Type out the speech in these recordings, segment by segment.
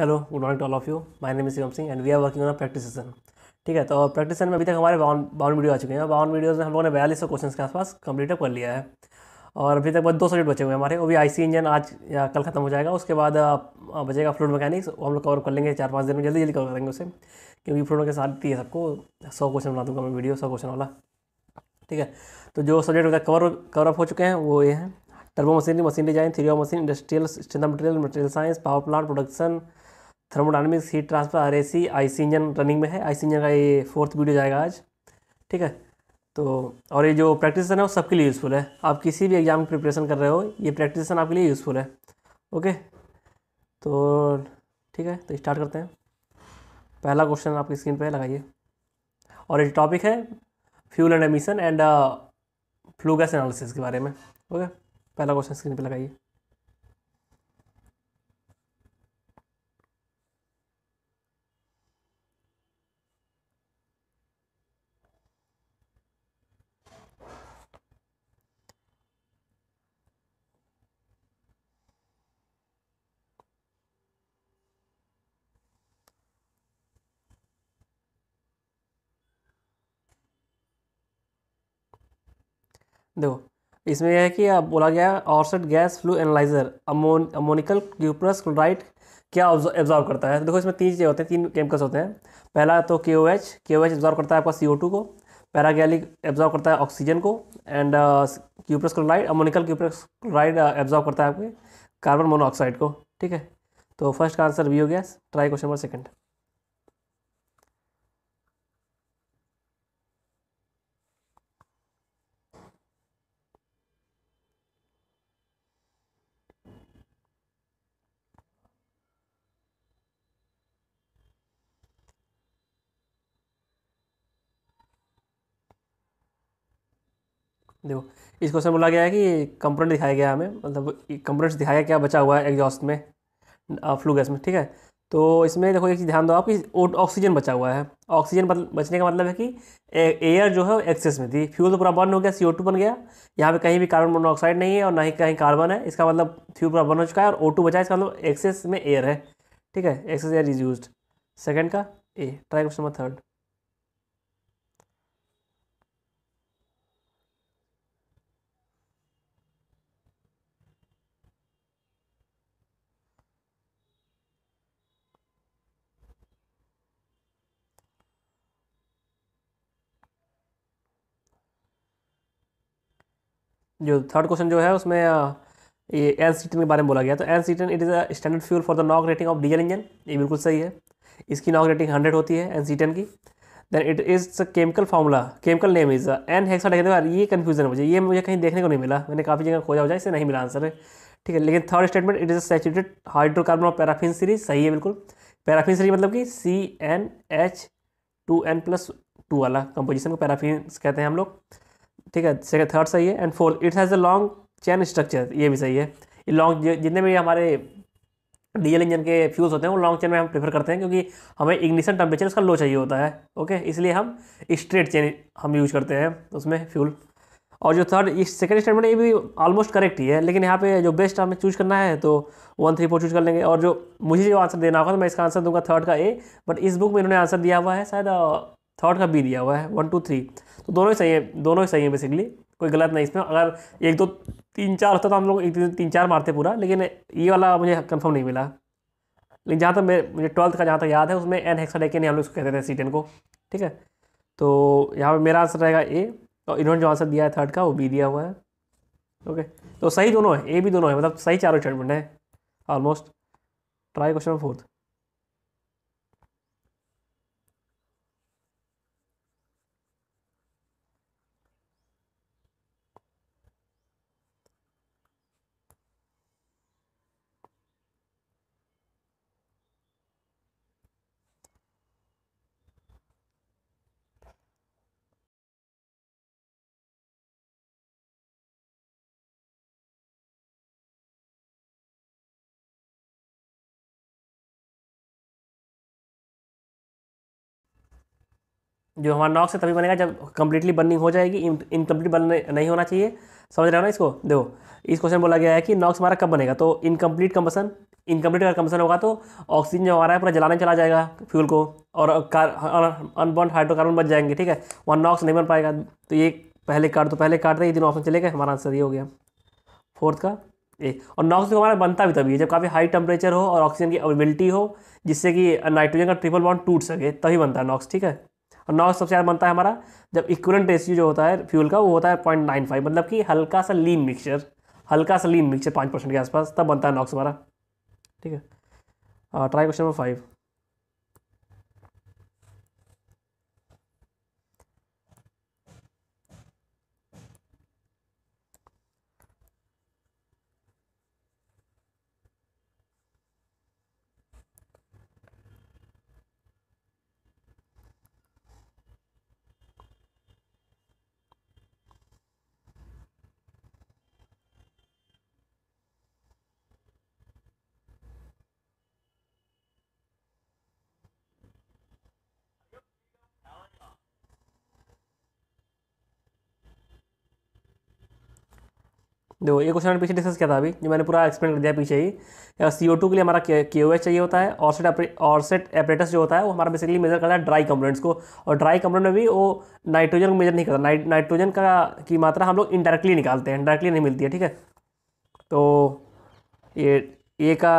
hello good morning to all of you my name is Shivam Singh and we are working on practice session ठीक है तो practice session में अभी तक हमारे बावन वीडियो आ चुके हैं बावन वीडियोज़ में हम लोगों ने बयालीस सौ क्वेश्चन के आसपास कंप्लीट कर लिया है और अभी तक बस दो सब्जेक्ट बचे हुए हैं हमारे वो भी आईसी इंजन आज या कल खत्म हो जाएगा उसके बाद बचेगा फ्लूड मैकेनिक्स वो हम लोग कवर कर लेंगे चार पाँच दिन में जल्दी जल्दी कवर करेंगे उसे क्योंकि फ्लूड के साथ ही है सबको सौ क्वेश्चन बना दूंगा मैं वीडियो सौ क्वेश्चन वाला ठीक है तो जो सब्जेक्ट अभी तक कवर कवर अप हो चुके हैं वो ये हैं turbo machinery machine design three machine industrial standard material material science power plant production thermodynamics heat transfer R AC I C engine running में है आई सी इंजन का ये फोर्थ वीडियो जाएगा आज ठीक है तो और ये जो प्रैक्टिसन है वो सबके लिए यूज़फुल है आप किसी भी एग्ज़ाम की प्रिपरेशन कर रहे हो ये प्रैक्टिसन आपके लिए यूज़फुल है ओके तो ठीक है तो स्टार्ट करते हैं पहला क्वेश्चन आपकी स्क्रीन पर लगाइए और ये टॉपिक है fuel and emission and flue gas analysis के बारे में ओके पहला क्वेश्चन स्क्रीन पर लगाइए देखो इसमें यह है कि आप बोला गया ऑर्सड गैस फ्लू एनालाइजर अमोन अमोनिकल क्यूप्रस क्लोराइड क्या एब्जॉर्व करता है देखो इसमें तीन चीज़ें होते हैं तीन केमिकल्स होते हैं पहला तो के ओ एच के ओ एच एब्जॉर्व करता है आपका सी ओ टू को पैरागैलिक एब्जॉर्व करता है ऑक्सीजन को and cuprous chloride ammoniacal cuprous chloride absorb करता है आपके कार्बन मोनोऑक्साइड को ठीक है तो फर्स्ट का आंसर बी हो गया ट्राई क्वेश्चन नंबर सेकेंड देखो इस क्वेश्चन में बोला गया है कि कंपोनेंट दिखाया गया हमें मतलब कंपोनेंट्स दिखाया क्या बचा हुआ है एग्जॉस्ट में फ्लू गैस में ठीक है तो इसमें देखो एक चीज़ ध्यान दो आप कि ऑक्सीजन बचा हुआ है ऑक्सीजन बचने का मतलब है कि एयर जो है एक्सेस में थी फ्यूल तो पूरा बर्न हो गया सी बन गया यहाँ पे कहीं भी कार्बन मोनोऑक्साइड नहीं है और ना ही कहीं कार्बन है इसका मतलब फ्यूल पूरा बर्न हो चुका है और ओ बचा है इसका मतलब एक्सेस में एयर है ठीक है excess air is use second का A try question number third जो थर्ड क्वेश्चन जो है उसमें ये एन टन के बारे में बोला गया तो एन टन it is a standard fuel for the knock rating of diesel engine ये बिल्कुल सही है इसकी नॉक रेटिंग हंड्रेड होती है एन टन की then it is a chemical formula chemical name is N hexa यार ये कन्फ्यूजन है मुझे ये मुझे कहीं देखने को नहीं मिला मैंने काफ़ी जगह खोजा हो जाए इसे नहीं मिला आंसर है ठीक है लेकिन third statement it is saturated hydrocarbon और पैराफिन सीरीज सही है बिल्कुल पैराफिन सीरीज मतलब कि C N H two N plus two वाला कंपोजिशन को पैराफिन कहते हैं हम लोग ठीक है सेकंड थर्ड सही है and fourth it has a long chain structure ये भी सही है ये लॉन्ग जितने भी हमारे डीजल इंजन के फ्यूज़ होते हैं वो लॉन्ग चेन में हम प्रेफर करते हैं क्योंकि हमें इग्निशन टेम्परेचर उसका लो चाहिए होता है ओके इसलिए हम स्ट्रेट चेन हम यूज करते हैं उसमें फ्यूल और जो थर्ड इस सेकेंड स्टेटमेंट ये भी ऑलमोस्ट करेक्ट ही है लेकिन यहाँ पे जो बेस्ट हमें चूज करना है तो वन थ्री फोर चूज कर लेंगे और जो मुझे जो आंसर देना होगा तो मैं इसका आंसर दूंगा थर्ड का ए बट इस बुक में इन्होंने आंसर दिया हुआ है शायद थर्ड का बी दिया हुआ है वन टू थ्री तो दोनों ही सही है दोनों ही सही है बेसिकली कोई गलत नहीं इसमें अगर एक दो तीन चार होता तो हम लोग एक तीन तीन चार मारते पूरा लेकिन ये वाला मुझे कंफर्म नहीं मिला लेकिन जहाँ तक मेरे मुझे ट्वेल्थ का जहाँ तक याद है उसमें एन हेक्सा नहीं हम लोग उसको कहते थे सी टेन को ठीक है तो यहाँ पर मेरा आंसर रहेगा ए और इन्होंने जो आंसर दिया है थर्ड का वो बी दिया हुआ है ओके तो सही दोनों है ए भी दोनों है मतलब सही चारों स्टेटमेंट है ऑलमोस्ट ट्राई क्वेश्चन फोर्थ जो हमारा नॉक्स है तभी बनेगा जब कम्प्लीटली बर्निंग हो जाएगी इनकम्प्लीट बर्न नहीं होना चाहिए समझ रहे हो ना इसको देखो इस क्वेश्चन बोला गया है कि नॉक्स हमारा कब बनेगा तो इनकम्प्लीट कम्बसन इनकम्प्लीट अगर कम्बसन होगा तो ऑक्सीजन जो हमारा है पूरा जलाने चला जाएगा फ्यूल को और अनबॉन्ड हाइड्रोकार्बन बच जाएंगे ठीक है वहाँ नॉक्स नहीं बन पाएगा तो ये पहले काट तो पहले काट रहे ये दिन ऑप्शन चले गए हमारा आंसर ये हो गया फोर्थ का ए और नॉक्स तो हमारा बनता भी तभी है जब काफ़ी हाई टेम्परेचर हो और ऑक्सीजन की अवेलेबिलिटी हो जिससे कि नाइट्रोजन का ट्रिपल बॉन्ड टूट सके तभी बनता है नॉक्स ठीक है और नॉक्स सबसे ज़्यादा बनता है हमारा जब इक्वलेंट रेशियो जो होता है फ्यूल का वो होता है पॉइंट नाइन फाइव मतलब कि हल्का सा लीन मिक्सचर हल्का सा लीन मिक्सचर पाँच परसेंट के आसपास तब बनता है नॉक्स हमारा ठीक है ट्राई क्वेश्चन नंबर फाइव देखो ये क्वेश्चन पीछे डिस्कस किया था अभी जो मैंने पूरा एक्सप्लेन कर दिया पीछे ही सी ओ टू के लिए हमारा के ओ एच चाहिए होता है और सेट और सेट एपरेटस जो होता है वो हमारा बेसिकली मेजर करता है ड्राई कंपोनेंट्स को और ड्राई कंपोनेंट में भी वो नाइट्रोजन को मेजर नहीं करता नाइट्रोजन का की मात्रा हम लोग इनडायरेक्टली निकालते हैं डायरेक्टली नहीं मिलती है ठीक है तो ये ए का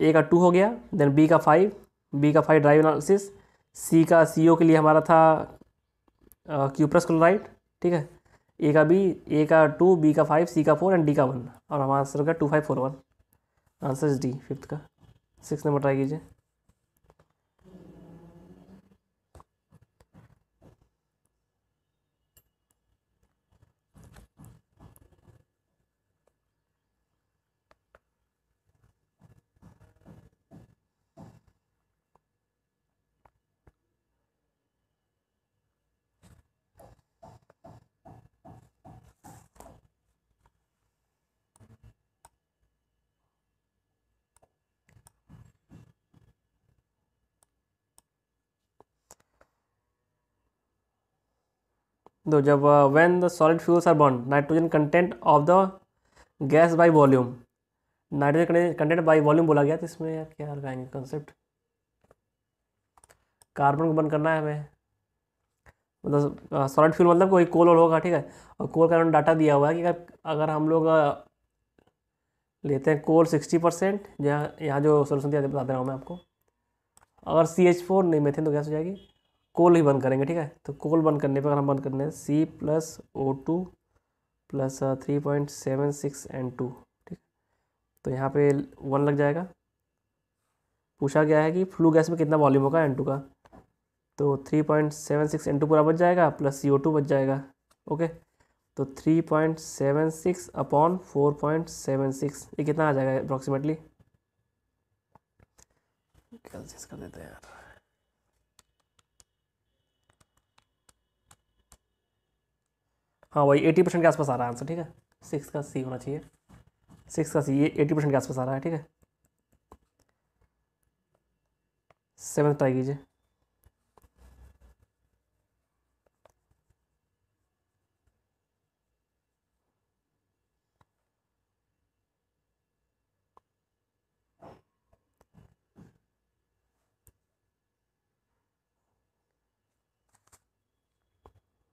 ए का टू हो गया देन बी का फाइव बी का फाइव ड्राइव एनालिसिस सी का सी ओ के लिए हमारा था क्यूप्रस क्लोराइड ठीक है ए का बी ए का टू बी का फाइव सी का फोर एंड डी का वन और हमारा आंसर होगा two five four one answer is D fifth का सिक्स नंबर ट्राई कीजिए दो तो जब when the solid fuels are burn nitrogen content of the gas by volume nitrogen content by volume बोला गया तो इसमें यार क्या लगाएंगे कंसेप्ट कार्बन को बर्न करना है हमें मतलब सॉलिड uh, फ्यूल मतलब कोई कोल और होगा ठीक है और कोल का डाटा दिया हुआ है कि अगर हम लोग uh, लेते हैं कोल सिक्सटी परसेंट जहाँ यहाँ जो सोल्यूशन दिया बता दे रहा हूँ मैं आपको अगर सी एच फोर नहीं मेथेन तो गैस हो जाएगी कोल ही बंद करेंगे ठीक है तो कोल बंद करने पर अगर हम बंद करने हैं C plus O two plus three point seven six N two ठीक तो यहाँ पे वन लग जाएगा पूछा गया है कि फ्लू गैस में कितना वॉल्यूम होगा एन टू का तो three point seven six N two पूरा बच जाएगा प्लस सी ओ टू बच जाएगा ओके तो three point seven six upon four point seven six ये कितना आ जाएगा अप्रॉक्सीमेटली कैलसियस कर देते हैं यार हाँ वही एटी परसेंट के आसपास आ रहा है आंसर ठीक है सिक्स का सी होना चाहिए सिक्स का सी ये एटी परसेंट के आसपास आ रहा है ठीक है सेवन ट्राई कीजिए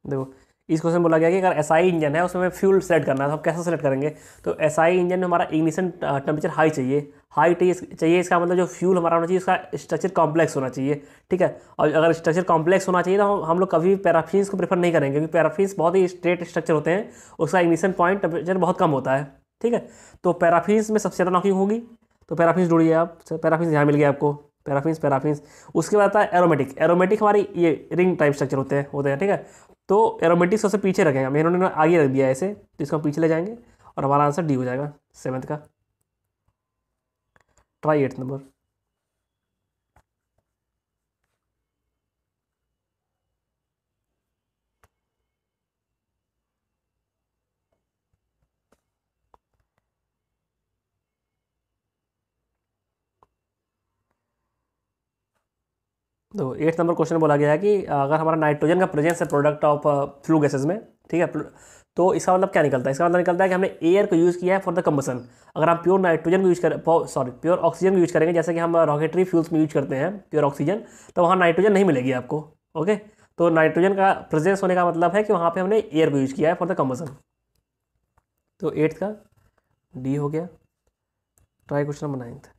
देखो इस क्वेश्चन में बोला गया कि अगर एस SI इंजन है उसमें फ्यूल सेलेक्ट करना है तो हम कैसे सेलेक्ट करेंगे तो एस SI इंजन में हमारा इग्निशन टेम्परेचर हाई चाहिए हाई चाहिए इसका मतलब जो फ्यूल हमारा होना चाहिए उसका स्ट्रक्चर कॉम्प्लेक्स होना चाहिए ठीक है और अगर स्ट्रक्चर कॉम्प्लेक्स होना चाहिए तो हम लोग कभी पैराफिन्स को प्रेफर नहीं करेंगे क्योंकि पैराफिन्स बहुत ही स्ट्रेट स्ट्रक्चर होते हैं उसका इग्निशन पॉइंट टेम्परेचर बहुत कम होता है ठीक है तो पैराफिन्स में सबसे ज़्यादा नॉकिंग होगी तो पैराफिन्स जुड़िए आप पैराफिन्स यहाँ मिल गया आपको पैराफिन्स पैराफिन्स उसके बाद आता है एरोमेटिक एरोमेटिक हमारी ये रिंग टाइप स्ट्रक्चर होते हैं होते हैं ठीक है तो एरोमेटिक्स सबसे पीछे रखेंगे मेन इन्होंने आगे रख दिया ऐसे तो इसको पीछे ले जाएंगे और हमारा आंसर डी हो जाएगा सेवन्थ का ट्राई एट्थ नंबर तो एट्थ नंबर क्वेश्चन बोला गया है कि अगर हमारा नाइट्रोजन का प्रेजेंस है प्रोडक्ट ऑफ फ्लू गैसेज में ठीक है तो इसका मतलब क्या निकलता है इसका मतलब निकलता है कि हमने एयर को यूज़ किया है फॉर द कम्बसन अगर हम प्योर नाइट्रोजन को यूज़ कर सॉरी प्योर ऑक्सीजन को यूज़ करेंगे जैसे कि हम रॉकेटरी फ्यूल्स में यूज़ करते हैं प्योर ऑक्सीजन तो वहाँ नाइट्रोजन नहीं मिलेगी आपको ओके तो नाइट्रोजन का प्रेजेंस होने का मतलब है कि वहाँ पर हमने एयर को यूज़ किया है फॉर द कम्बसन तो एट्थ का डी हो गया ट्राई क्वेश्चन नंबर नाइन्थ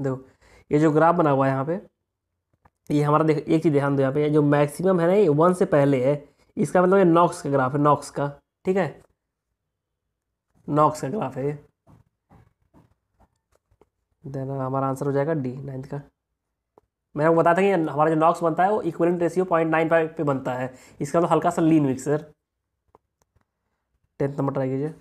देखो ये जो ग्राफ बना हुआ है यहाँ पे ये हमारा देख एक चीज़ ध्यान दो यहाँ पे जो मैक्सिमम है ना ये वन से पहले है इसका मतलब ये नॉक्स का ग्राफ है नॉक्स का ठीक है नॉक्स का ग्राफ है ये देन हमारा आंसर हो जाएगा डी नाइन्थ का मैंने आपको बताया था कि हमारा जो नॉक्स बनता है वो equivalent ratio point nine five पर बनता है इसका मतलब हल्का सा lean mixture tenth number try कीजिए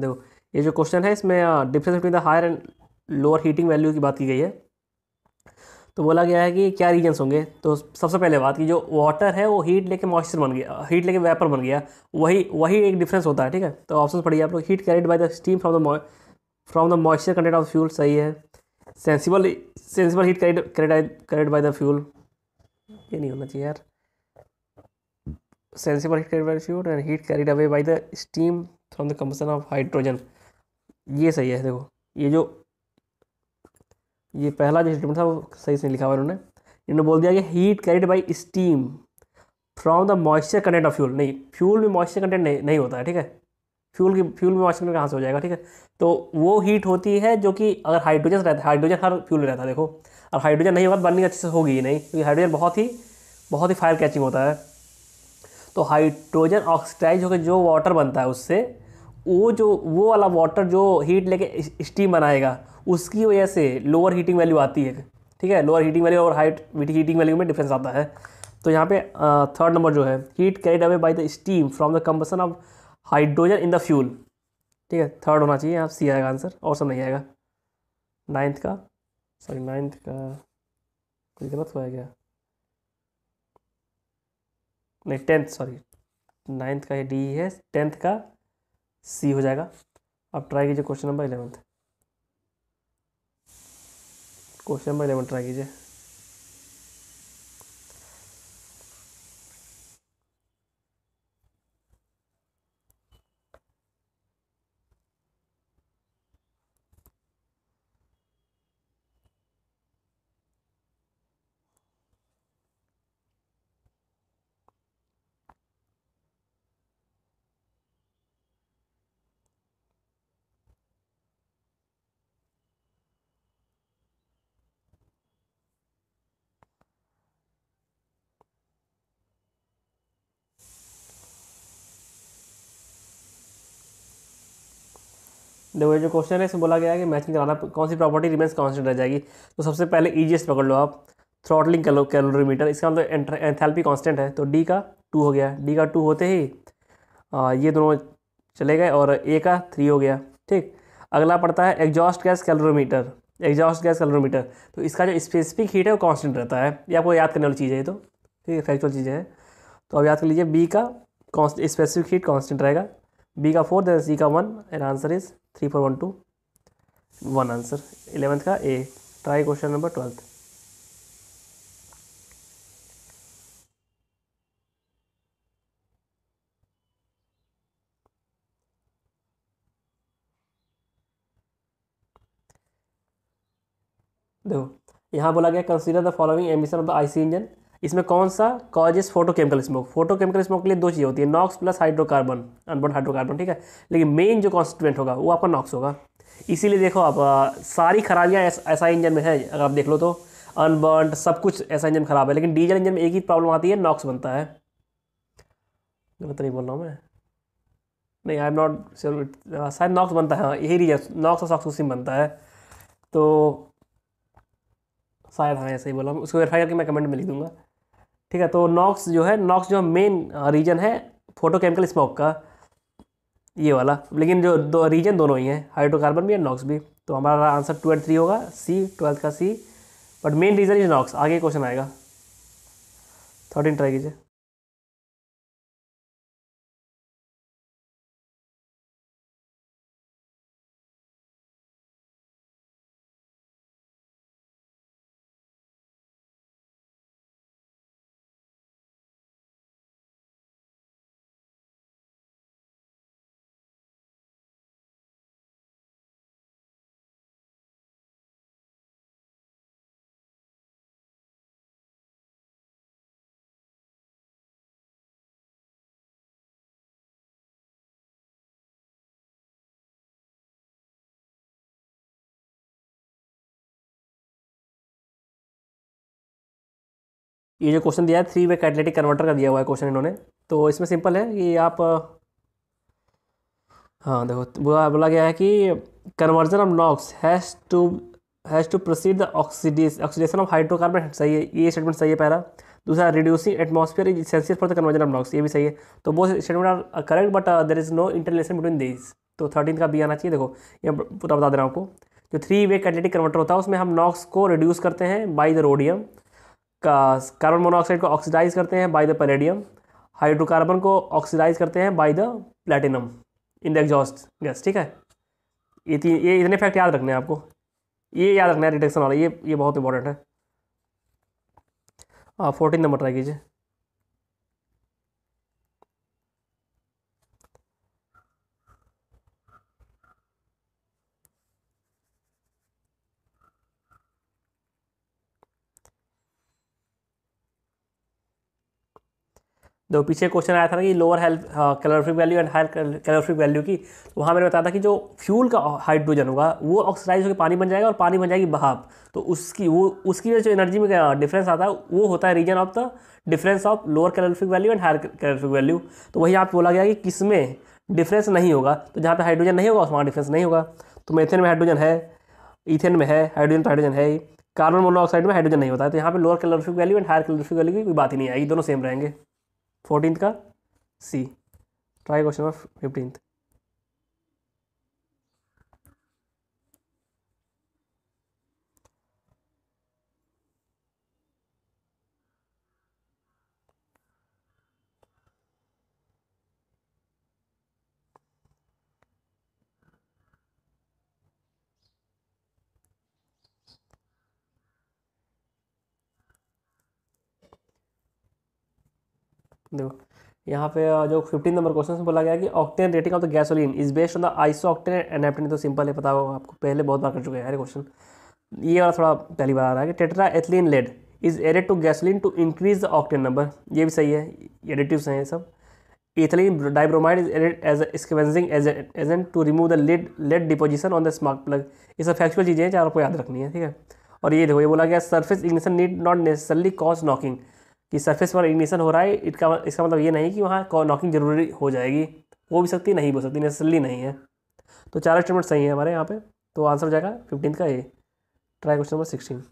देखो ये जो क्वेश्चन है इसमें difference between the higher and lower heating value की बात की गई है तो बोला गया है कि क्या रीजन्स होंगे तो सबसे पहले बात की जो वाटर है वो हीट लेके मॉइस्चर बन गया हीट लेके वेपर बन गया वही वही एक डिफरेंस होता है ठीक है तो ऑप्शन पढ़िए आप लोग heat carried by the steam from the from the moisture content of fuel सही है sensible sensible heat carried carried by the fuel ये नहीं होना चाहिए यार sensible heat carried by the fluid and heat carried away by the from the combustion of hydrogen ये सही है देखो ये जो ये पहला जो स्टेटमेंट था वो सही से नहीं लिखा हुआ उन्होंने इन्होंने बोल दिया कि heat carried by steam from the moisture content of fuel नहीं फ्यूल में मॉइस्चर कंटेंट नहीं, नहीं होता है ठीक है फ्यूल की फ्यूल में मॉइस्चर कंटेंट कहाँ से हो जाएगा ठीक है तो वो हीट होती है जो कि अगर हाइड्रोजन रहता है हाइड्रोजन हर फ्यूल में रहता है देखो और हाइड्रोजन नहीं होगा बर्निंग तो अच्छे से होगी ही नहीं क्योंकि हाइड्रोजन बहुत ही बहुत ही फायर कैचिंग होता है तो हाइड्रोजन ऑक्सीडाइज होकर जो वाटर बनता है उससे वो जो वो वाला वाटर जो हीट लेके स्टीम बनाएगा उसकी वजह से लोअर हीटिंग वैल्यू आती है ठीक है लोअर हीटिंग वैल्यू और हाइट हीटिंग वैल्यू में डिफरेंस आता है तो यहाँ पे थर्ड नंबर जो है heat carried away by the steam from the combustion of hydrogen in the fuel ठीक है थर्ड होना चाहिए यहाँ सी आएगा आंसर और सब नहीं आएगा नाइन्थ का सॉरी नाइन्थ का कुछ गलत हुआ है क्या नहीं टेंथ सॉरी नाइन्थ का ये डी है टेंथ का सी हो जाएगा अब ट्राई कीजिए question number eleventh question number eleven try कीजिए देखो जो क्वेश्चन है इसमें बोला गया है कि मैचिंग कराना कौन सी प्रॉपर्टी रिमेंस कॉन्स्टेंट रह जाएगी तो सबसे पहले ईजीएस पकड़ लो आप थ्रॉटलिंग कैलो कैलोरीमीटर इसका मतलब एंथैल्पी कांस्टेंट है तो डी का टू हो गया डी का टू होते ही आ, ये दोनों चले गए और ए का थ्री हो गया ठीक अगला पड़ता है exhaust gas calorimeter exhaust gas calorimeter तो इसका जो स्पेसिफिक हीट है वो कॉन्सटेंट रहता है ये आपको याद करने वाली चीज़ है ये तो ठीक है फैक्चुअल चीज़ें हैं तो अब याद कर लीजिए बी का स्पेसिफिक हीट कॉन्स्टेंट रहेगा बी का फोर देन सी का one and answer is three four one two one answer eleventh का A try question number twelfth देखो यहाँ बोला गया consider the following emission of the IC engine इसमें कौन सा causes photochemical smoke photochemical smoke के लिए दो चीज़ें होती है NOx plus hydrocarbon unburnt hydrocarbon ठीक है लेकिन मेन जो कॉन्स्टिटेंट होगा वो आपका नॉक्स होगा इसीलिए देखो आप आ, सारी खराबियाँ ऐसा ऐसा इंजन में है अगर आप देख लो तो अनबर्न सब कुछ ऐसा इंजन खराब है लेकिन डीजल इंजन में एक ही प्रॉब्लम आती है नॉक्स बनता है गलत तो नहीं बोल रहा हूँ मैं नहीं आई एम नॉट श्योर शायद नॉक्स बनता है हाँ, यही रीजन नॉक्स और सॉक्स उसी में बनता है तो शायद हाँ ऐसे ही बोला उसको वेरीफाई करके मैं कमेंट में लिख दूंगा ठीक है तो नॉक्स जो है नॉक्स जो मेन रीजन है फोटोकेमिकल स्मोक का ये वाला लेकिन जो दो रीजन दोनों ही हैं हाइड्रोकार्बन भी और नॉक्स भी तो हमारा आंसर टू एंड थ्री होगा सी ट्वेल्थ का C but main reason is NOx आगे क्वेश्चन आएगा थर्टीन ट्राई कीजिए ये जो क्वेश्चन दिया है थ्री वे कैटलेटिक कन्वर्टर का दिया हुआ है क्वेश्चन इन्होंने तो इसमें सिंपल है कि आप हाँ देखो बोला बोला गया है कि conversion of NOx has to has to proceed the oxidation oxidation of hydrocarbon सही है ये स्टेटमेंट सही है पहला दूसरा reducing atmosphere is essential for the conversion of NOx ये भी सही है तो वो statement are correct but there is no interrelation between this तो थर्टीन का बी आना चाहिए देखो ये पूरा बता दे रहा हूँ आपको जो थ्री वे कैटलेटिक कन्वर्टर होता है उसमें हम नॉक्स को रिड्यूस करते हैं बाई द रोडियम का कार्बन मोनोऑक्साइड को ऑक्सीडाइज करते हैं बाय द पैलेडियम हाइड्रोकार्बन को ऑक्सीडाइज करते हैं by the platinum in the exhaust gas ठीक है ये तीन ये इतने फैक्ट याद रखने हैं आपको ये याद रखना है डिटेक्शन वाला ये ये बहुत इंपॉर्टेंट है फोर्टीन नंबर ट्राई कीजिए जो पीछे क्वेश्चन आया था ना कि lower heat calorific value and higher calorific value की तो वहाँ मैंने बताया था कि जो फ्यूल का हाइड्रोजन होगा वो ऑक्सीडाइज होकर पानी बन जाएगा और पानी बन जाएगी बहाव तो उसकी वो उसकी जो एनर्जी में डिफरेंस uh, आता है वो होता है reason of the difference of lower calorific value and higher calorific value तो वही आप बोला गया कि किसमें डिफरेंस नहीं होगा तो जहाँ पर हाइड्रोजन नहीं होगा वहाँ डिफरेंस नहीं होगा तो मेथेन में हाइड्रोजन है इथेन में है हाइड्रोजन तो हाइड्रोजन है कार्बन मोनोऑक्साइड में हाइड्रोजन नहीं होता है तो यहाँ पे lower calorific value and higher calorific value की कोई बात ही नहीं आएगी दोनों सेम रहेंगे फोर्टीन का C try question number fifteen देखो यहाँ पे जो फिफ्टीन नंबर क्वेश्चन में बोला गया कि octane rating of the gasoline is based on the iso octane and heptane तो सिंपल है पता होगा आपको पहले बहुत बार कर चुके हैं हर क्वेश्चन ये वाला थोड़ा पहली बार आ रहा है कि tetra ethylene lead is added to gasoline to increase the octane number ये भी सही है एडिटिव्स हैं ये सब ethylene dibromide is added as as agent to remove the lead lead deposition on the spark plug ये सब फैक्चुअल चीज़ें हैं चार आपको याद रखनी है ठीक है और ये देखो ये बोला गया surface ignition need not necessarily cause knocking कि सरफेस पर इग्निशन हो रहा है इसका इसका मतलब ये नहीं कि वहाँ नॉकिंग जरूरी हो जाएगी हो भी सकती नहीं हो सकती नेसेसरली नहीं है तो चार स्टेटमेंट सही है हमारे यहाँ पे तो आंसर हो जाएगा फिफ्टीन का A try question number sixteen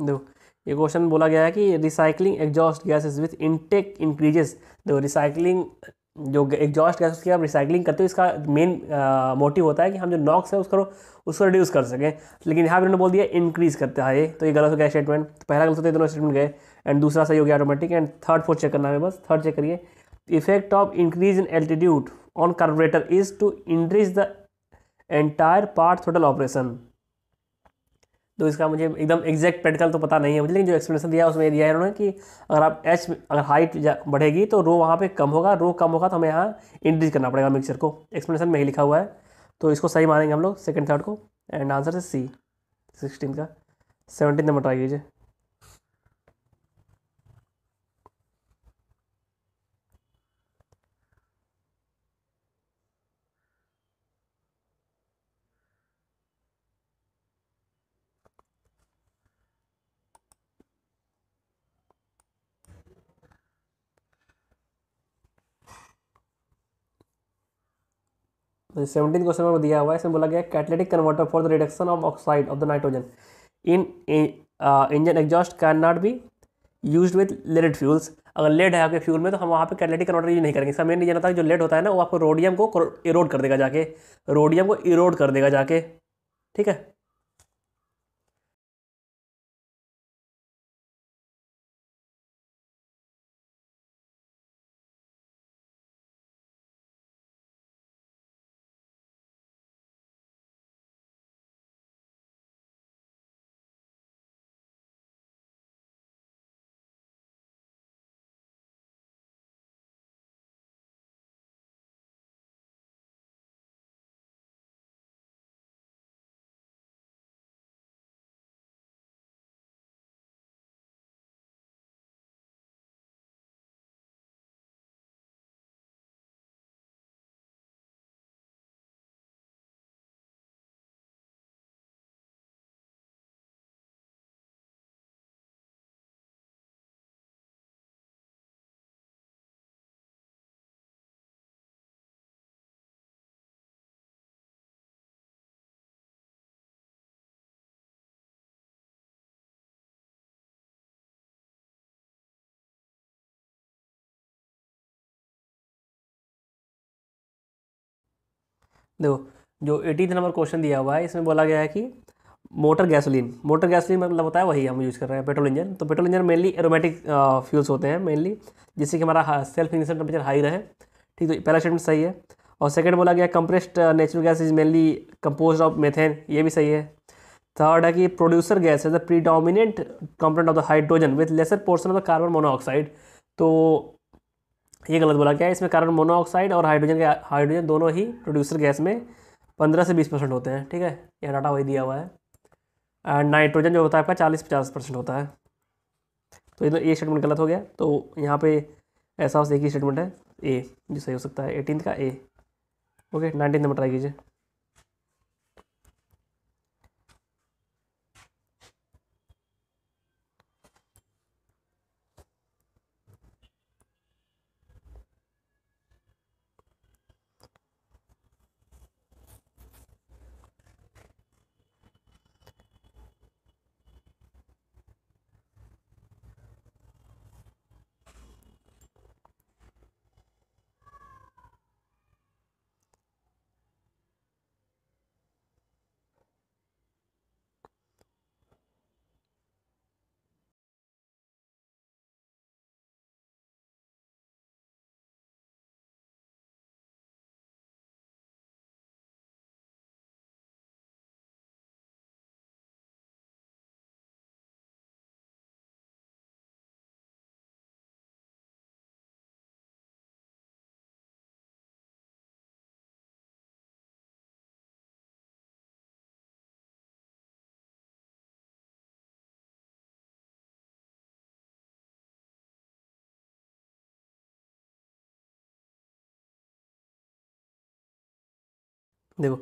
देखो ये क्वेश्चन बोला गया है कि recycling exhaust gases with intake increases देखो रिसाइकलिंग जो एग्जॉस्ट गैस उसकी आप रिसाइकलिंग करते हो इसका मेन मोटिव होता है कि हम जो नॉक्स है उसको उसको रिड्यूस कर सकें लेकिन यहाँ पर उन्होंने बोल दिया इंक्रीज़ करता है ये तो ये गलत हो गया स्टेटमेंट तो पहला गलत होता है दोनों स्टेटमेंट गए एंड दूसरा सही हो गया automatic and third fourth check करना है बस थर्ड चेक करिए effect of increase in altitude on carburettor is to increase the entire part total operation तो इसका मुझे एकदम एग्जैक्ट प्रैक्टिकल तो पता नहीं है मुझे लेकिन जो एक्सप्लेनेशन दिया उसमें दिया है उन्होंने कि अगर आप एच अगर हाइट बढ़ेगी तो रो वहाँ पे कम होगा रो कम होगा तो हमें यहाँ इंक्रीज करना पड़ेगा मिक्सचर को एक्सप्लेनेशन में ही लिखा हुआ है तो इसको सही मानेंगे हम लोग सेकेंड थर्ड को एंड आंसर है सी सिक्सटीन का सेवनटीन नंबर ट्राई कीजिए सेवनटीन क्वेश्चन नंबर दिया हुआ है इसमें बोला गया catalytic converter for the reduction of oxide of the nitrogen in engine exhaust can not be use with lead fuels अगर लेड है आपके फ्यूल में तो हम वहाँ पे कैटलेटिक कन्वर्टर यूज नहीं करेंगे इसका मेन रीजन था जो लेड होता है ना वो आपको रोडियम को इरोड कर देगा जाके रोडियम को इरोड कर देगा जाके ठीक है देखो जो एटीन नंबर क्वेश्चन दिया हुआ है इसमें बोला गया है कि मोटर गैसोलीन मोटर गैसोलीन मतलब होता है वही हम यूज़ कर रहे हैं पेट्रोल इंजन तो petrol engine mainly aromatic fuels होते हैं मेनली जिससे कि हमारा सेल्फ इंजन टेम्परेचर हाई रहे ठीक तो पहला स्टेटमेंट सही है और सेकंड बोला गया compressed natural gas is mainly compose of methane ये भी सही है थर्ड है कि producer gas is the predominant component of the hydrogen with lesser portion of the carbon monoxide तो ये गलत बोला क्या है इसमें कार्बन मोनोऑक्साइड और हाइड्रोजन के हाइड्रोजन दोनों ही प्रोड्यूसर गैस में पंद्रह से बीस परसेंट होते हैं ठीक है यह डाटा वही दिया हुआ है एंड नाइट्रोजन जो होता है आपका चालीस पचास परसेंट होता है तो ये स्टेटमेंट तो- गलत हो गया तो यहाँ पे ऐसा एक ही स्टेटमेंट है ए जो सही हो सकता है एटीन का A okay nineteen number try कीजिए देखो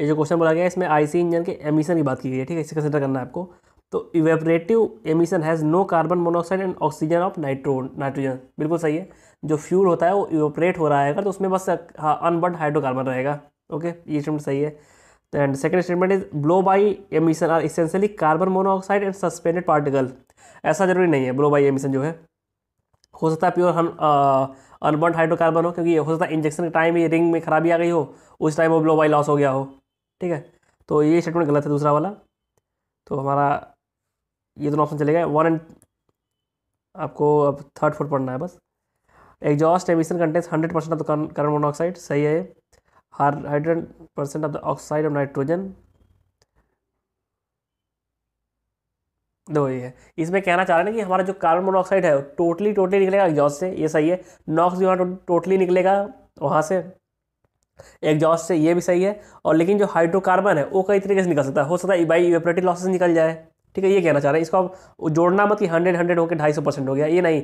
ये जो क्वेश्चन बोला गया है इसमें आईसी इंजन के एमिशन की बात की गई है ठीक है इसे कंसिडर करना है आपको तो evaporative emission has no carbon monoxide and oxygen of nitro nitrogen बिल्कुल सही है जो फ्यूल होता है वो इवेपरेट हो रहा है तो उसमें बस हाँ अनबर्ड हाइड्रोकार्बन रहेगा ओके ये स्टेटमेंट सही है and second statement is blow by emission are essentially carbon monoxide and suspended particle ऐसा जरूरी नहीं है ब्लो बाई एमिशन जो है हो सकता है प्योर हम अनबर्न हाइड्रोकार्बन हो क्योंकि हो सकता है इंजेक्शन के टाइम ये रिंग में खराबी आ गई हो उस टाइम वो ब्लो बाई लॉस हो गया हो ठीक है तो ये स्टेटमेंट गलत है दूसरा वाला तो हमारा ये दोनों ऑप्शन चले गए वन एंड आपको अब थर्ड फोर्थ पढ़ना है बस exhaust emission contains hundred percent of the carbon monoxide सही है हर hundred percent of the oxide of nitrogen दो ये है इसमें कहना चाह रहे हैं कि हमारा जो कार्बन मोनोऑक्साइड है टोटली टोटली निकलेगा एग्जॉस से ये सही है नॉक्स भी वहाँ टोटली निकलेगा वहाँ से एग्जॉस से ये भी सही है और लेकिन जो हाइड्रोकार्बन है वो कई तरीके से निकल सकता है हो सकता है बाई इवेपरेटिव लॉसेस निकल जाए ठीक है ये कहना चाह रहे हैं इसको आप जोड़ना मत कि हंड्रेड हंड्रेड होकर ढाई सौ परसेंट हो गया ये नहीं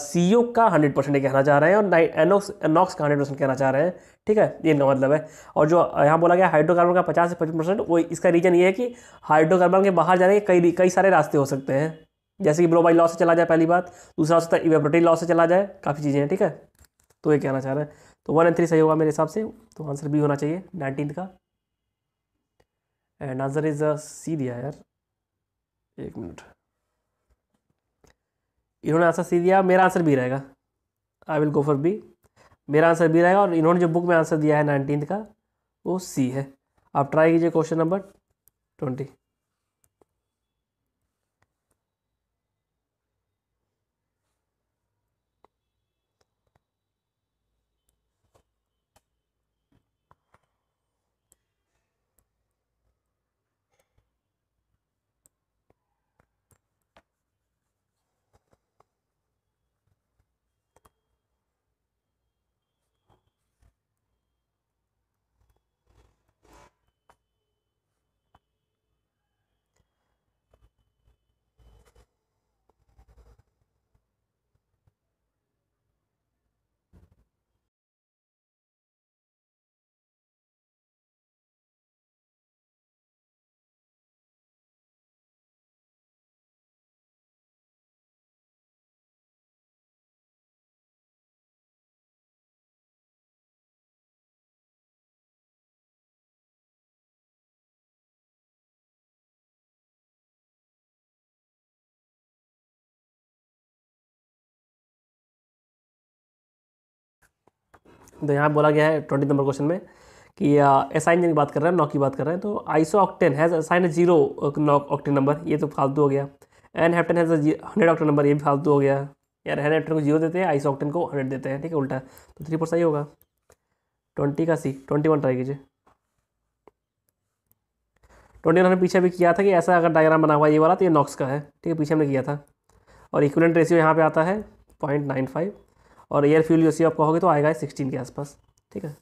सी का हंड्रेड परसेंट कहना चाह रहे हैं और एनोक्स एनॉक्स का हंड्रेड परसेंट कहना चाह रहे हैं ठीक है ये इनका मतलब है और जो यहाँ बोला गया हाइड्रोकार्बन का पचास से पचपन परसेंट वो इसका रीज़न ये है कि हाइड्रोकार्बन के बाहर जाने के कई कई सारे रास्ते हो सकते हैं जैसे कि ब्लोबाई लॉ से चला जाए पहली बात दूसरा हो सकता है इवेप्रोटीन लॉ से चला जाए काफ़ी चीज़ें हैं ठीक है तो ये कहना चाह रहे हैं तो वन एंड थ्री सही होगा मेरे हिसाब से तो आंसर भी होना चाहिए नाइनटीन का एंड आंसर इज सी दिया यार एक मिनट इन्होंने आंसर सी दिया मेरा आंसर भी रहेगा I will go for B मेरा आंसर बी रहेगा और इन्होंने जो बुक में आंसर दिया है नाइनटीन का वो सी है आप ट्राई कीजिए क्वेश्चन नंबर ट्वेंटी तो यहाँ बोला गया है ट्वेंटी नंबर क्वेश्चन में कि एसाइन की बात कर रहे हैं नॉक की बात कर रहे हैं तो iso octane has assign zero knock octane number ये तो फालतू हो गया N heptane has hundred octane number ये भी फालतू हो गया यार एन हैप्टन को जीरो देते हैं आइसो ऑक्टेन को हंड्रेड देते हैं ठीक है उल्टा तो थ्री फोर सही होगा ट्वेंटी का सी ट्वेंटी वन ट्राई कीजिए ट्वेंटी हमने पीछे भी किया था कि ऐसा अगर डायग्राम बना हुआ ये वाला तो ये नॉक्स का है ठीक है पीछे हमने किया था और इक्वलेंट रेशियो यहाँ पे आता है पॉइंट नाइन फाइव और एयर फ्यूल रेशियो आप कहोगे तो आएगा सिक्सटीन के आसपास ठीक है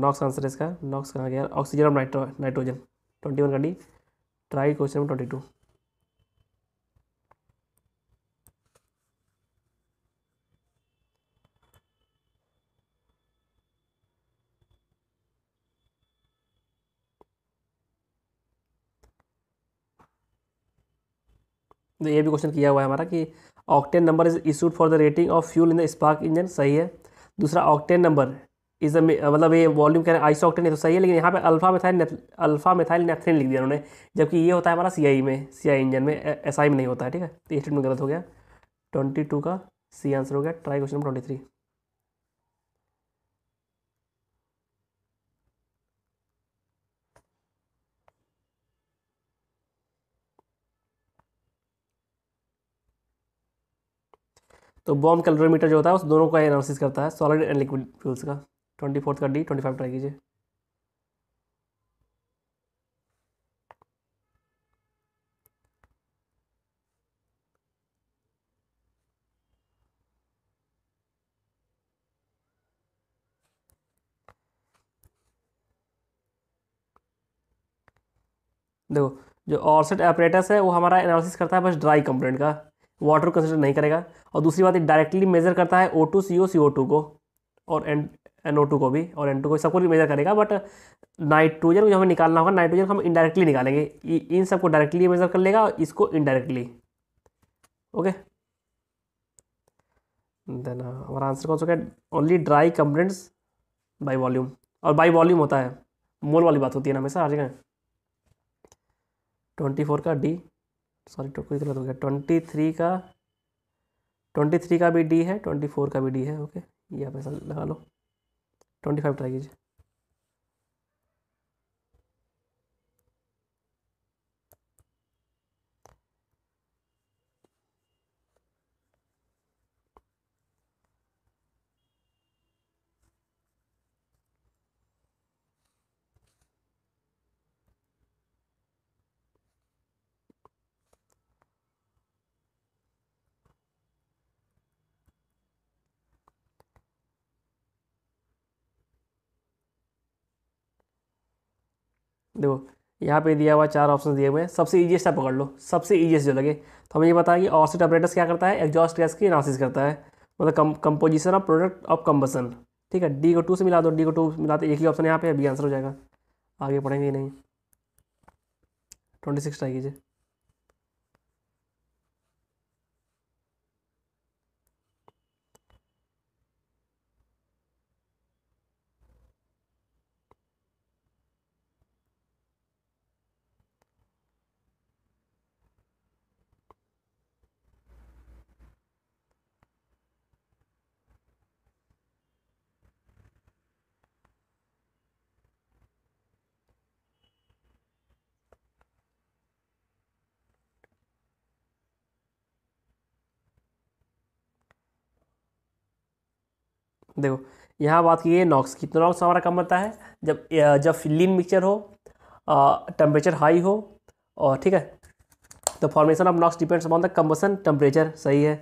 नॉक्स आंसर इसका नॉक्स कहाँ गया ऑक्सीजन और नाइट्रो नाइट्रोजन ट्वेंटी वन का D try question number twenty two तो ये भी क्वेश्चन किया हुआ है हमारा कि octane number is issued for the rating of fuel in the spark engine सही है दूसरा ऑक्टेन नंबर इज मतलब ये वॉल्यूम कह रहे हैं आइसो ऑक्टेन तो सही है लेकिन यहाँ पे alpha methyl alpha methyl naphthene लिख दिया उन्होंने जबकि ये होता है हमारा सीआई में सीआई इंजन में एसआई में नहीं होता है ठीक है तो ये स्टेटमेंट गलत हो गया ट्वेंटी टू का सी आंसर हो गया try question number twenty three तो बॉम्ब कैलोरीमीटर जो होता है उस दोनों का एनालिसिस करता है सॉलिड एंड लिक्विड फ्यूल्स का ट्वेंटी फोर्थ का डी ट्वेंटी फाइव ट्राई कीजिए देखो जो ऑर्सेट एपरेटस है वो हमारा एनालिसिस करता है बस ड्राई कंपोनेंट का वाटर को कंसिडर नहीं करेगा और दूसरी बात ये डायरेक्टली मेजर करता है ओ two C O C O to को और एन एन ओ टू को भी और एन टू को सबको भी मेजर करेगा बट नाइट्रोजन को जो हमें निकालना होगा नाइट्रोजन हम इनडायरेक्टली निकालेंगे इन सबको डायरेक्टली मेजर कर लेगा और इसको इनडायरेक्टली ओके देन हमारा आंसर कौन सा क्या only dry components by volume और बाई वॉल्यूम होता है मोल वाली बात होती है ना हमेशा आ जाएगा ट्वेंटी फोर का डी सॉरी तो गलत हो गया ट्वेंटी थ्री का ट्वेंटी थ्री का भी डी है ट्वेंटी फोर का भी डी है ओके ये आप ऐसा लगा लो ट्वेंटी फाइव ट्राई कीजिए देखो यहाँ पे दिया हुआ चार ऑप्शन दिए हुए हैं सबसे ईजिएस्ट आप पकड़ लो सबसे ईजिएस्ट जो लगे तो हमें ये बताया कि ऑसिट ऑपरेटर्स क्या करता है एग्जॉस्ट गैस की एनालिसिस करता है मतलब कम composition of product of combustion ठीक है डी को टू से मिला दो डी को टू मिला दो तो एक ही ऑप्शन यहाँ पे अभी आंसर हो जाएगा आगे पढ़ेंगे नहीं ट्वेंटी सिक्स ट्राई कीजिए देखो यहाँ बात की है नॉक्स की तो नॉक्स हमारा कम बनता है जब जब लीन मिक्सचर हो टेम्परेचर हाई हो और ठीक है तो formation of NOx depends upon the combustion temperature सही है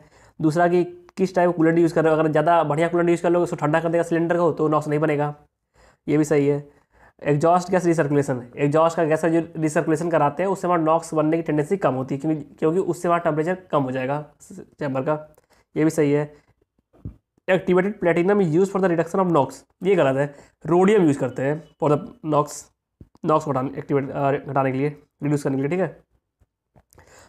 दूसरा कि किस टाइप का कूलेंट यूज़ कर रहे हो अगर ज़्यादा बढ़िया कूलेंट यूज़ कर लो उसको ठंडा कर देगा सिलेंडर को तो नॉक्स नहीं बनेगा ये भी सही है एग्जॉस्ट गैस रिसर्कुलेशन एग्जॉस्ट का गैस जो रिसर्कुलेशन कराते हैं उससे हमारा नॉक्स बनने की टेंडेंसी कम होती है क्योंकि क्योंकि उससे हमारा टेम्परेचर कम हो जाएगा चैम्बर का ये भी सही है activated platinum use for the reduction of NOx ये गलत है रोडियम यूज़ करते हैं फॉर द नॉक्स नॉक्स हटाने एक्टिवेट घटाने के लिए रिड्यूस करने के लिए ठीक है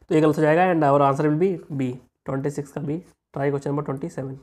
तो ये गलत हो जाएगा and our answer will be B twenty six का B try question number twenty seven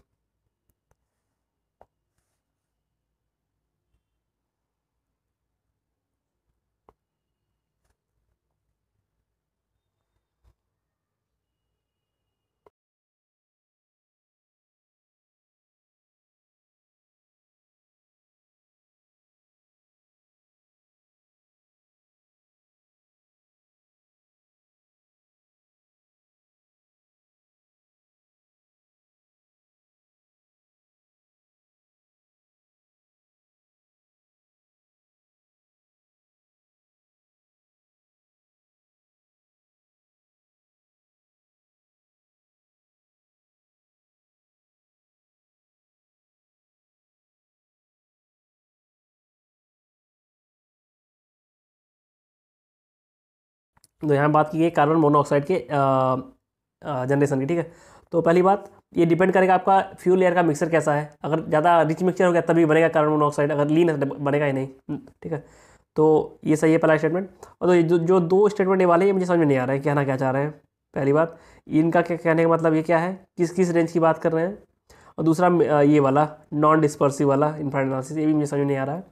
तो यहाँ बात की गई कार्बन मोनोऑक्साइड के जनरेशन की ठीक है तो पहली बात ये डिपेंड करेगा आपका फ्यूल लेयर का मिक्सर कैसा है अगर ज़्यादा रिच मिक्सचर हो गया तभी बनेगा कार्बन मोनोऑक्साइड अगर लीन बनेगा ही नहीं हम्म, ठीक है तो ये सही है पहला स्टेटमेंट और तो जो जो दो स्टेटमेंट ये वाले ये मुझे समझ में नहीं आ रहा है कहना क्या चाह रहे हैं पहली बात इनका क्या कहने का मतलब ये क्या है किस किस रेंज की बात कर रहे हैं और दूसरा ये वाला नॉन डिस्पर्सिव वाला इन्फ्राइड ये भी मुझे समझ में नहीं आ रहा है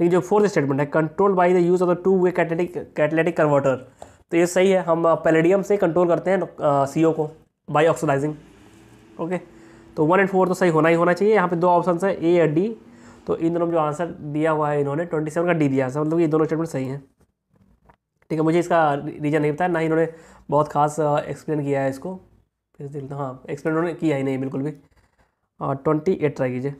लेकिन जो फोर्थ स्टेटमेंट है control by the use of the two way catalytic catalytic converter तो ये सही है हम पेलेडियम से कंट्रोल करते हैं सी को बाई ऑक्सीडाइजिंग ओके तो वन एंड फोर तो सही होना ही होना चाहिए यहाँ पे दो ऑप्शन है ए या डी तो इन दोनों में जो आंसर दिया हुआ है इन्होंने ट्वेंटी सेवन का डी दिया है मतलब ये दोनों स्टेटमेंट सही हैं ठीक है मुझे इसका रीज़न नहीं पता ना ही इन्होंने बहुत खास एक्सप्लेन किया है इसको फिर हाँ एक्सप्लेन उन्होंने किया ही नहीं बिल्कुल भी ट्वेंटी एट ट्राई कीजिए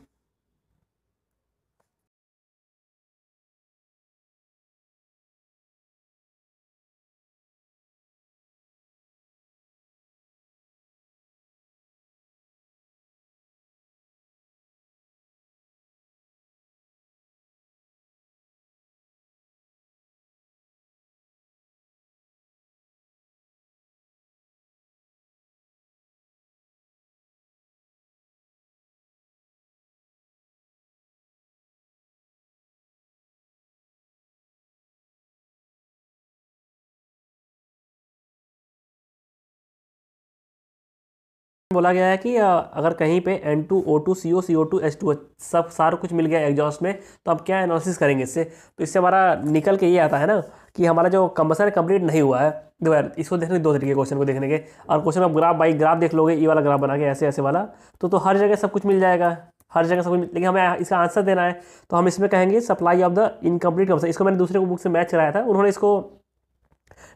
बोला गया है कि अगर कहीं पे N2O2 CO CO2 H2 सब सारा कुछ मिल गया एग्जॉस्ट में तो अब क्या एनालिसिस करेंगे इससे तो इससे हमारा निकल के ये आता है ना कि हमारा जो कंबसन कंप्लीट नहीं हुआ है देखो यार इसको देखने दो तरीके क्वेश्चन को देखने के और क्वेश्चन आप ग्राफ बाई ग्राफ देख लोगे ये वाला ग्राफ बना के ऐसे ऐसे वाला तो तो हर जगह सब कुछ मिल जाएगा हर जगह सब कुछ लेकिन हमें इसका आंसर देना है तो हम इसमें कहेंगे supply of the incomplete combustion इसको मैंने दूसरे को बुक से मैच कराया था उन्होंने इसको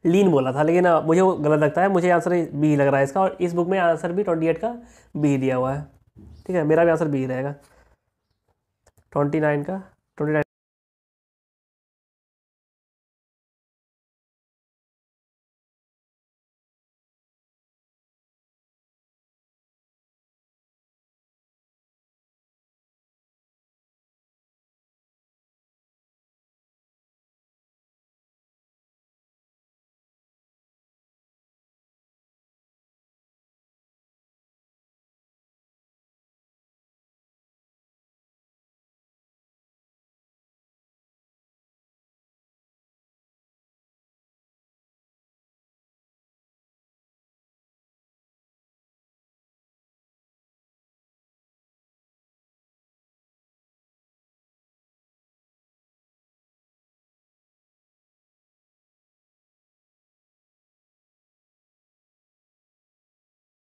लीन बोला था लेकिन मुझे वो गलत लगता है मुझे आंसर बी लग रहा है इसका और इस बुक में आंसर भी ट्वेंटी एट का बी दिया हुआ है ठीक है मेरा भी आंसर बी रहेगा ट्वेंटी नाइन का twenty nine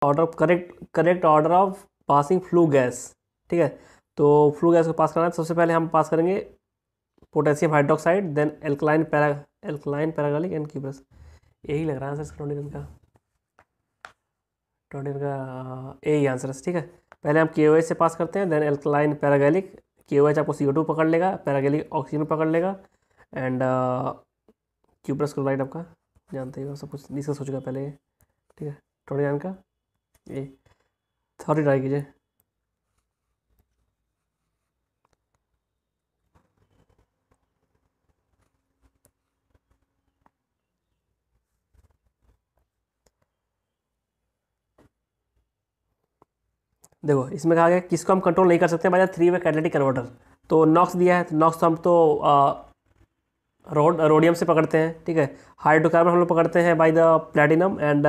order of correct correct order of passing flue gas ठीक है तो फ्लू गैस को पास करना है तो सबसे पहले हम पास करेंगे potassium hydroxide then alkaline para alkaline pyrogallic and cuprous यही लग रहा है आंसर ट्वेंटी का ट्वेंटी का यही आंसर है ठीक है पहले हम के से पास करते हैं देन एल्कलाइन पैरागैलिक के आपको सी पकड़ लेगा पैरागैलिक ऑक्सीजन पकड़ लेगा एंड क्यूब्रस क्लोराइड आपका जानते ही सब कुछ डिस्कस हो चुका पहले ठीक है ट्वेंटी का ये थोड़ी ट्राई कीजिए देखो इसमें कहा गया किसको हम कंट्रोल नहीं कर सकते हमारे थ्री वे कैटलेटिक कन्वर्टर तो नॉक्स दिया है तो नॉक्स हम तो रोड रोडियम से पकड़ते हैं ठीक है हाइड्रोकार्बन हम लोग पकड़ते हैं by the platinum and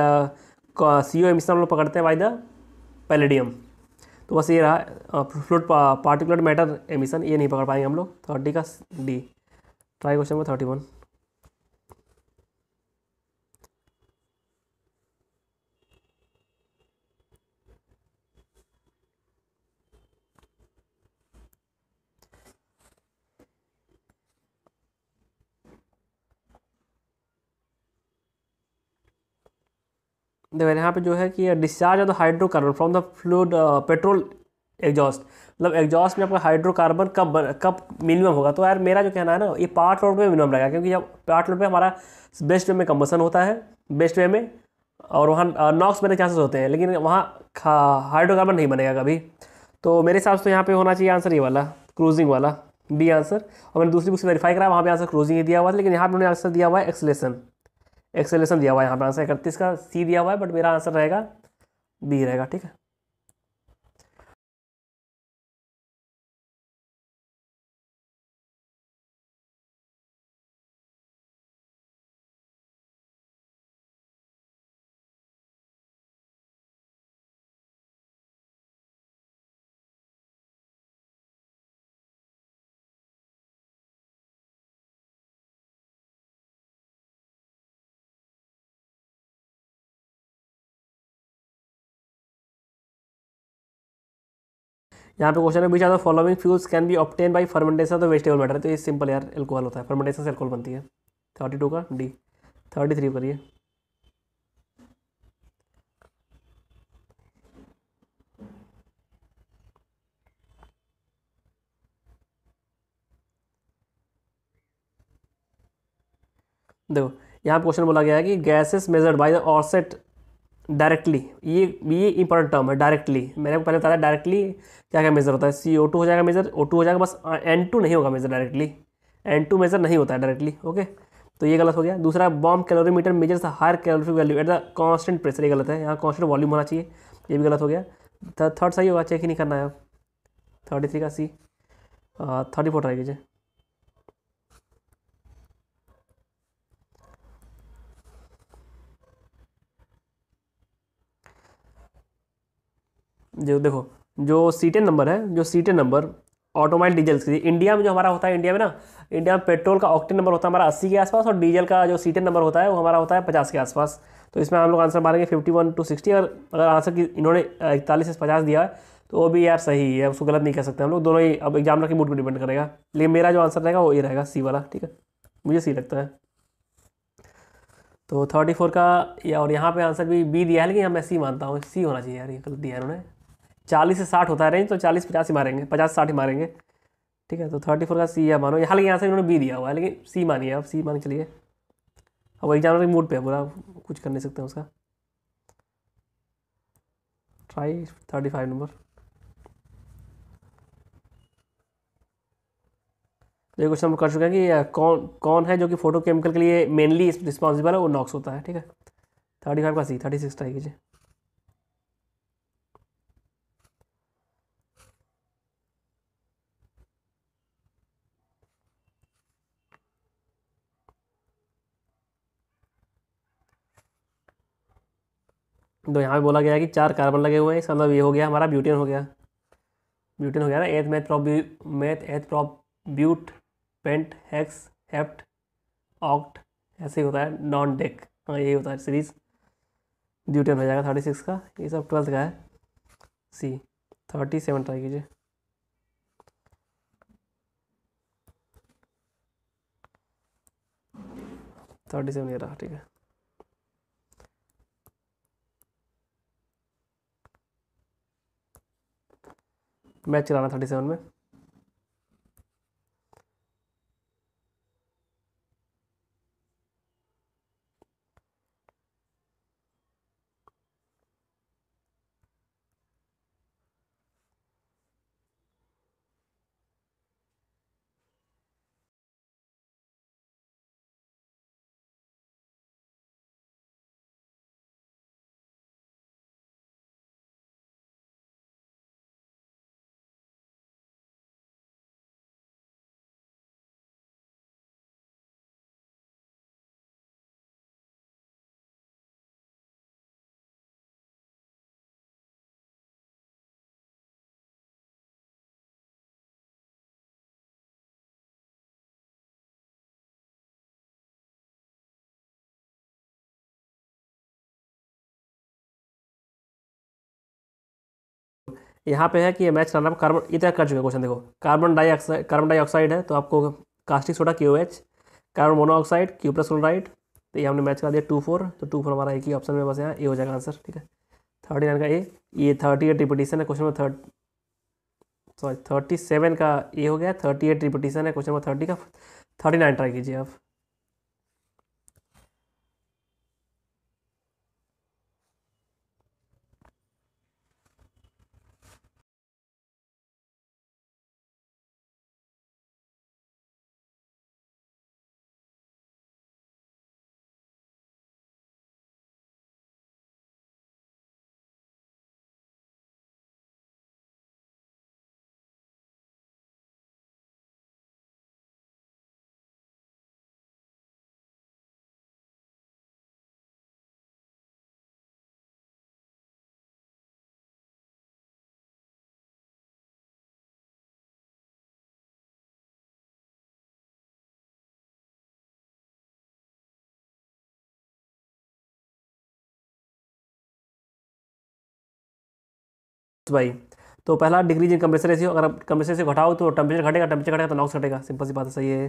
C O emission हम लोग पकड़ते हैं बाई द पैलेडियम तो बस ये रहा फ्लूट पार्टिकुलर मैटर एमिशन ये नहीं पकड़ पाएंगे हम लोग थर्टी का D try question number thirty one देखो यहाँ पे जो है कि discharge of the hydrocarbon from the fluid petrol exhaust मतलब एग्जॉस्ट में आपका हाइड्रोकार्बन कब कब मिनिमम होगा तो यार मेरा जो कहना है ना ये पार्ट लोड में मिनिमम रहेगा क्योंकि जब पार्ट लोड पर हमारा बेस्ट वे में कम्बसन होता है बेस्ट वे में और वहाँ नॉक्स uh, बने चांसेस होते हैं लेकिन वहाँ हाइड्रोकार्बन नहीं बनेगा कभी तो मेरे हिसाब से तो यहाँ पे होना चाहिए आंसर ये वाला क्रूजिंग वाला बी आंसर और मैंने दूसरी बुक से वेरीफाई करा वहाँ पे आंसर क्रूजिंग ही दिया हुआ था लेकिन यहाँ पे उन्होंने आंसर दिया हुआ है एक्सलेशन एक्सेलेशन दिया हुआ है यहाँ पर आंसर इकतीस का सी दिया हुआ है बट मेरा आंसर रहेगा बी रहेगा ठीक है यहाँ पे क्वेश्चन में पूछा था following fuels can be obtain by fermentation of vegetable matter तो ये सिंपल यार एल्कोहल होता है फर्मेंटेशन से एल्कोहल बनती है थर्टी टू का डी थर्टी थ्री करिए देखो यहाँ क्वेश्चन बोला गया है कि gases measured by the Orsat directly ये ये इंपॉर्टेंट टर्म है डायरेक्टली मैंने आपको पहले बताया डायरेक्टली क्या क्या मेज़र होता है सी ओ टू हो जाएगा मेज़र ओ टू हो जाएगा बस एन टू नहीं होगा measure directly N two measure नहीं होता है डायरेक्टली ओके तो ये गलत हो गया दूसरा bomb calorimeter measure the higher calorie value at the constant pressure ये गलत है यहाँ कॉन्स्टेंट वॉल्यूम होना चाहिए ये भी गलत हो गया थर्ड सही होगा चेक ही नहीं करना है थर्टी थ्री का सी थर्टी फोर ट्राई कीजिए जो देखो जो सीटें नंबर है जो सीटें नंबर ऑटोमोबाइल डीजल की इंडिया में जो हमारा होता है इंडिया में ना इंडिया में पेट्रोल का ऑक्टेन नंबर होता है हमारा अस्सी के आसपास और डीजल का जो सीटें नंबर होता है वो हमारा होता है पचास के आसपास तो इसमें हम लोग आंसर मारेंगे फिफ्टी वन टू सिक्सटी और अगर आंसर की इन्होंने इकतालीस से पचास दिया है तो वो भी यार सही है उसको गलत नहीं कह सकते हम लोग दोनों ही अब एग्जाम के मूड पर डिपेंड करेगा लेकिन मेरा जो आंसर रहेगा वो ये रहेगा सी वाला ठीक है मुझे सी लगता है तो थर्टी फोर का या और यहाँ पर आंसर भी बी दिया है लेकिन मैं सी मानता हूँ सी होना चाहिए यार ये गलत दिया है उन्होंने चालीस से साठ होता है रेंज तो चालीस पचास ही मारेंगे पचास साठ ही मारेंगे ठीक है तो थर्टी फोर का सी है मानो हालांकि यहाँ से इन्होंने बी दिया हुआ है लेकिन सी मानिए आप सी मान के चलिए अब एग्जाम के मूड पे है पूरा कुछ कर नहीं सकते हैं उसका ट्राई थर्टी फाइव नंबर ये क्वेश्चन हम कर चुके हैं कि कौन कौन है जो कि फोटो केमिकल के लिए मेनली रिस्पॉन्सिबल है वो नॉक्स होता है ठीक है थर्टी फाइव का सी थर्टी सिक्स ट्राई कीजिए तो यहाँ पे बोला गया है कि चार कार्बन लगे हुए हैं इसका मतलब ये हो गया हमारा ब्यूटेन हो गया ब्यूटेन हो गया ना eth meth prop meth eth prop but pent hex hept oct ऐसे ही होता है नॉन डेक हाँ यही होता है सीरीज ब्यूटेन हो जाएगा थर्टी सिक्स का ये सब ट्वेल्थ का है सी थर्टी सेवन ट्राई कीजिए थर्टी सेवन ये रहा ठीक है मैच चलाना थर्टी सेवन में यहाँ पे है कि ये मैच करना आप कार्बन इतना कर चुके क्वेश्चन देखो कार्बन डाइऑक्साइड कार्बन डाइऑक्साइड है तो आपको caustic soda Q H carbon monoxide Q plus chloride तो ये हमने मैच करा दिया टू फोर तो टू फोर हमारा एक ही ऑप्शन में बस यहाँ ए हो जाएगा आंसर ठीक है थर्टी नाइन का ए ये थर्टी एट रिपीटिशन है question number thirty sorry thirty seven का ए हो गया थर्टी एट रिपीटिशन है क्वेश्चन नंबर थर्टी का थर्टी नाइन ट्राई कीजिए आप भाई तो पहला डिग्री जिन कंप्रेसर रेशियो अगर आप कंप्रेसर से घटाओ तो टेम्परेचर घटेगा टेम्परेचर घटेगा तो नॉक्स घटेगा सिंपल सी बात है सही है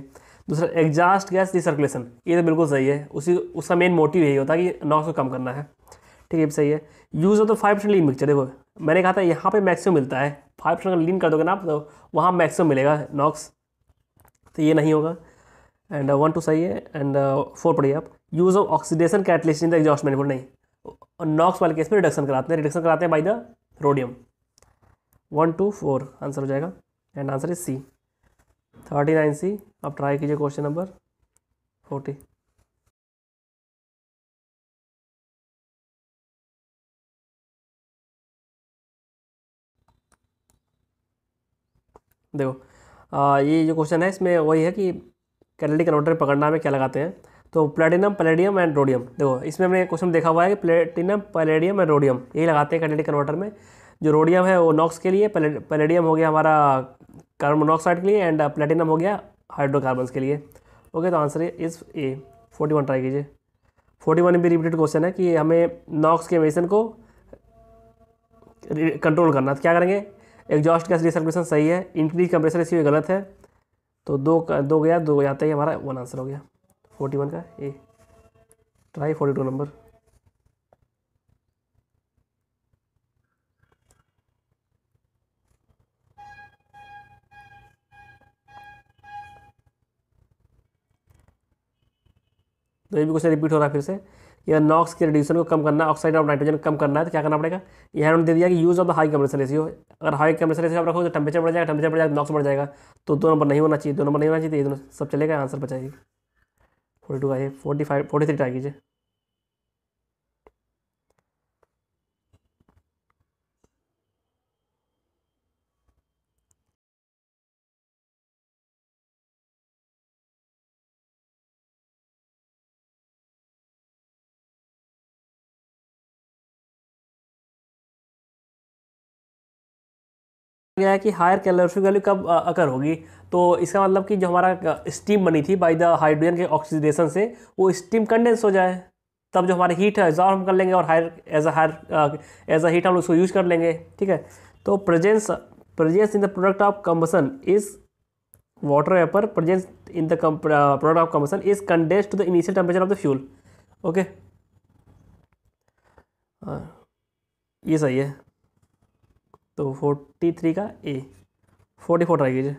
दूसरा एग्जास्ट गैस रिसर्कुलेशन ये तो बिल्कुल सही है उसी उसका मेन मोटिव यही होता है कि नॉक्स को कम करना है ठीक है सही है use of the five percent lean mixture देखो मैंने कहा था यहाँ पर मैक्सिमम मिलता है फाइव परसेंट लीन कर दोगे ना आप तो वहाँ मैक्सिमम मिलेगा नॉक्स तो ये नहीं होगा एंड वन टू सही है एंड फोर uh, पढ़िए आप use of oxidation catalyst in the exhaust manifold नहीं नॉक्स वाले केस में रिडक्शन कराते हैं रिडक्शन कराते हैं by the rhodium one two four answer हो जाएगा and answer is C thirty nine C आप ट्राई कीजिए क्वेश्चन नंबर फोर्टी देखो आ, ये जो क्वेश्चन है इसमें वही है कि कैनेडिक कन्वर्टर पकड़ना में क्या लगाते हैं तो प्लेटिनम पैलेडियम एंड रोडियम देखो इसमें हमने क्वेश्चन देखा हुआ है कि प्लेटिनम पैलेडियम एंड रोडियम यही लगाते हैं कैनेडिक कन्वर्टर में जो रोडियम है वो नॉक्स के लिए पैलेडियम हो गया हमारा कार्बन मोनोक्साइड के लिए एंड प्लेटिनम uh, हो गया हाइड्रोकार्बन्स के लिए ओके तो answer is A forty one try कीजिए फोर्टी वन भी रिपीटेड क्वेश्चन है कि हमें नॉक्स के मेसन को कंट्रोल करना तो क्या करेंगे एग्जॉस्ट गैस रिसर्कुलेशन सही है इंक्रीज कंप्रेसर इसी गलत है तो दो दो गया दो जाते ही हमारा वन आंसर हो गया फोर्टी वन का A try forty two number तो ये भी क्वेश्चन रिपीट हो रहा है फिर से या नॉक्स के रेडिएशन को कम करना ऑक्साइड ऑफ नाइट्रोजन कम करना है तो क्या करना पड़ेगा यहाँ उन्होंने दे दिया कि use of the high compressor ratio अगर हाई कम्प्रेसर रेशियो आप रखोगे तो टेम्परेचर बढ़ जाएगा टेम्परेचर बढ़ जाएगा नॉक्स बढ़ जाएगा तो दो नंबर नहीं होना चाहिए दो नंबर नहीं होना चाहिए तो ये दोनों सब चलेगा आंसर बचाइए फोर्टी टू आइए forty five forty three try कीजिए गया है कि हायर कैलोरी वैल्यू कब अकर होगी तो इसका मतलब कि जो हमारा स्टीम बनी थी बाई द हाइड्रोजन के ऑक्सीडेशन से वो स्टीम कंडेंस हो जाए तब जो हमारे हीट है एब्जॉर्व हम कर लेंगे और higher as a higher as a heat हम उसको यूज कर लेंगे ठीक है तो presence presence in the product of combustion is water vapour presence in the product of combustion is condense to the initial temperature of the fuel okay ये सही है तो फोर्टी थ्री का ए फोर्टी फोर ट्राई कीजिए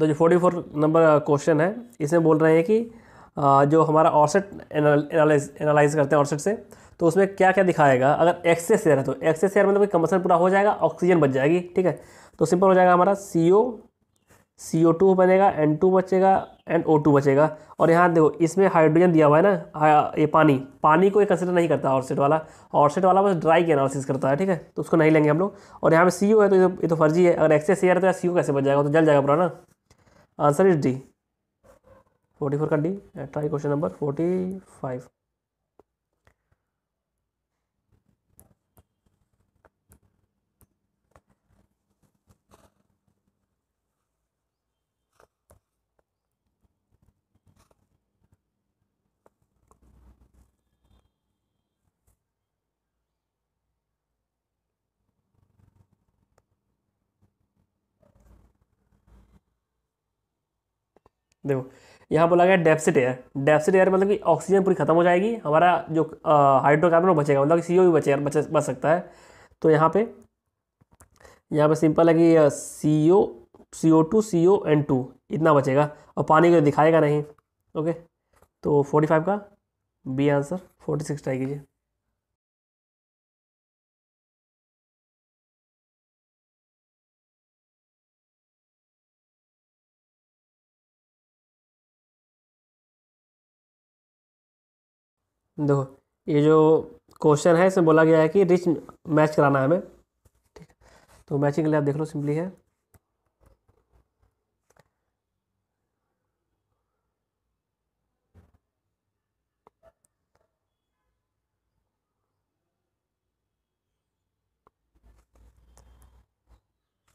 तो जो forty four number question है इसमें बोल रहे हैं कि जो हमारा ऑर्सेट एनालाइज एनालाइज करते हैं ऑर्सेट से तो उसमें क्या क्या दिखाएगा अगर एक्सेस एयर है तो एक्सेस एयर मतलब कि कंबसन पूरा हो जाएगा ऑक्सीजन बच जाएगी ठीक है तो सिंपल हो जाएगा हमारा C O C O two बनेगा एन टू बचेगा एंड ओ टू बचेगा और यहाँ देखो इसमें हाइड्रोजन दिया हुआ है ना ये पानी पानी को कंसिडर नहीं करता ऑर्सेट वाला ऑर्सेट वाला बस ड्राई की एनालिसिस करता है ठीक है तो उसको नहीं लेंगे हम लोग और यहाँ पे सी ओ है तो, तो ये तो फर्जी है अगर एक्सेस एयर है तो यार सी ओ कैसे बच जाएगा तो जल जाएगा पूरा ना answer is D forty four का D try question number forty five देखो यहाँ बोला गया डेप्सिट एयर डेप्सिट एयर मतलब कि ऑक्सीजन पूरी खत्म हो जाएगी हमारा जो हाइड्रोकार्बन बचेगा मतलब सी ओ भी बचेगा बच बच सकता है तो यहाँ पे यहाँ पे सिंपल है कि C O C O two C O N two इतना बचेगा और पानी को दिखाएगा नहीं ओके तो फोर्टी फाइव का B answer forty six try कीजिए देखो ये जो क्वेश्चन है इसमें बोला गया है कि रिच मैच कराना है हमें ठीक तो मैचिंग के लिए आप देख लो सिंपली है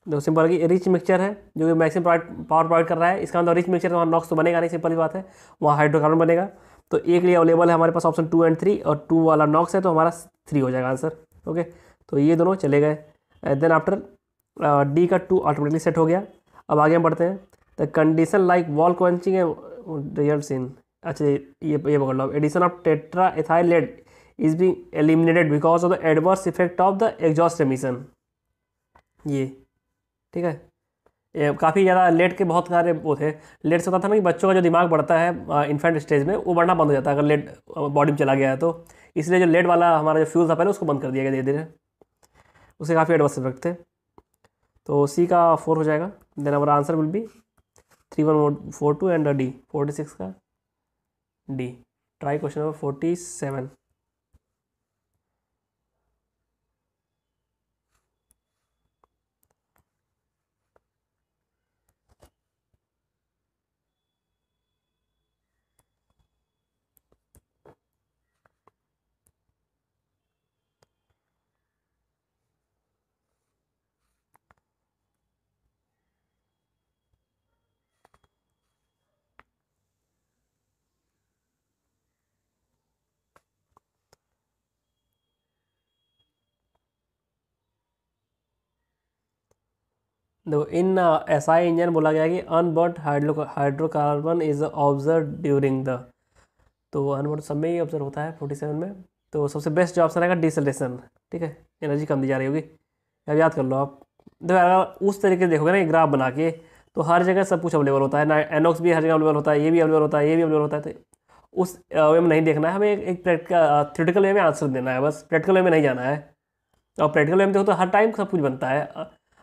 दो सिंपल की रिच मिक्सचर है जो कि मैक्सिमम पावर प्रोवाइड कर रहा है इसका मतलब रिच मिक्सचर वहाँ नॉक्स तो बनेगा नहीं सिंपल बात है वहाँ हाइड्रोकार्बन बनेगा तो ए के लिए अवेलेबल है हमारे पास ऑप्शन टू एंड थ्री और टू वाला नॉक्स है तो हमारा थ्री हो जाएगा आंसर ओके तो ये दोनों चले गए देन आफ्टर डी का टू ऑटोमेटिकली सेट हो गया अब आगे हम बढ़ते हैं the condition like wall quenching result in अच्छा ये ये पकड़ लो addition of tetra ethyl lead is be eliminated because of the adverse effect of the exhaust emission ये ठीक है काफ़ी ज़्यादा लेट के बहुत सारे वो थे लेट से होता था ना कि बच्चों का जो दिमाग बढ़ता है इन्फेंट स्टेज में वो बढ़ना बंद हो जाता है अगर लेट बॉडी में चला गया है तो इसलिए जो लेट वाला हमारा जो फ्यूल था पहले उसको बंद कर दिया गया धीरे धीरे उससे काफ़ी एडवर्स इफेक्ट थे तो सी का फोर हो जाएगा देन हमारा answer will be three one four two and D forty six का D try question number forty seven दो तो इन ऐसा uh, इंजन बोला गया कि unburnt hydro hydrocarbon is observe during the तो अनबर्ट सब में ही ऑब्जर्व होता है फोर्टी सेवन में तो सबसे बेस्ट जो ऑप्शन रहेगा डिसलेशन ठीक है एनर्जी कम दी जा रही होगी अब याद कर लो आप देखो अगर उस तरीके से देखोगे ना ग्राफ बना के तो हर जगह सब कुछ अवेलेबल होता है ना एनोक्स भी हर जगह अवेलेबल होता है ये भी अवेलेबल होता है ये भी अवेलेबल होता है तो उस वे uh, में नहीं देखना है हमें एक, प्रैक्टिकल थ्रिटिकल वे में आंसर देना है बस प्रैक्टिकल वे में नहीं जाना है और प्रैक्टिकल वे में देखो तो हर टाइम सब कुछ बनता है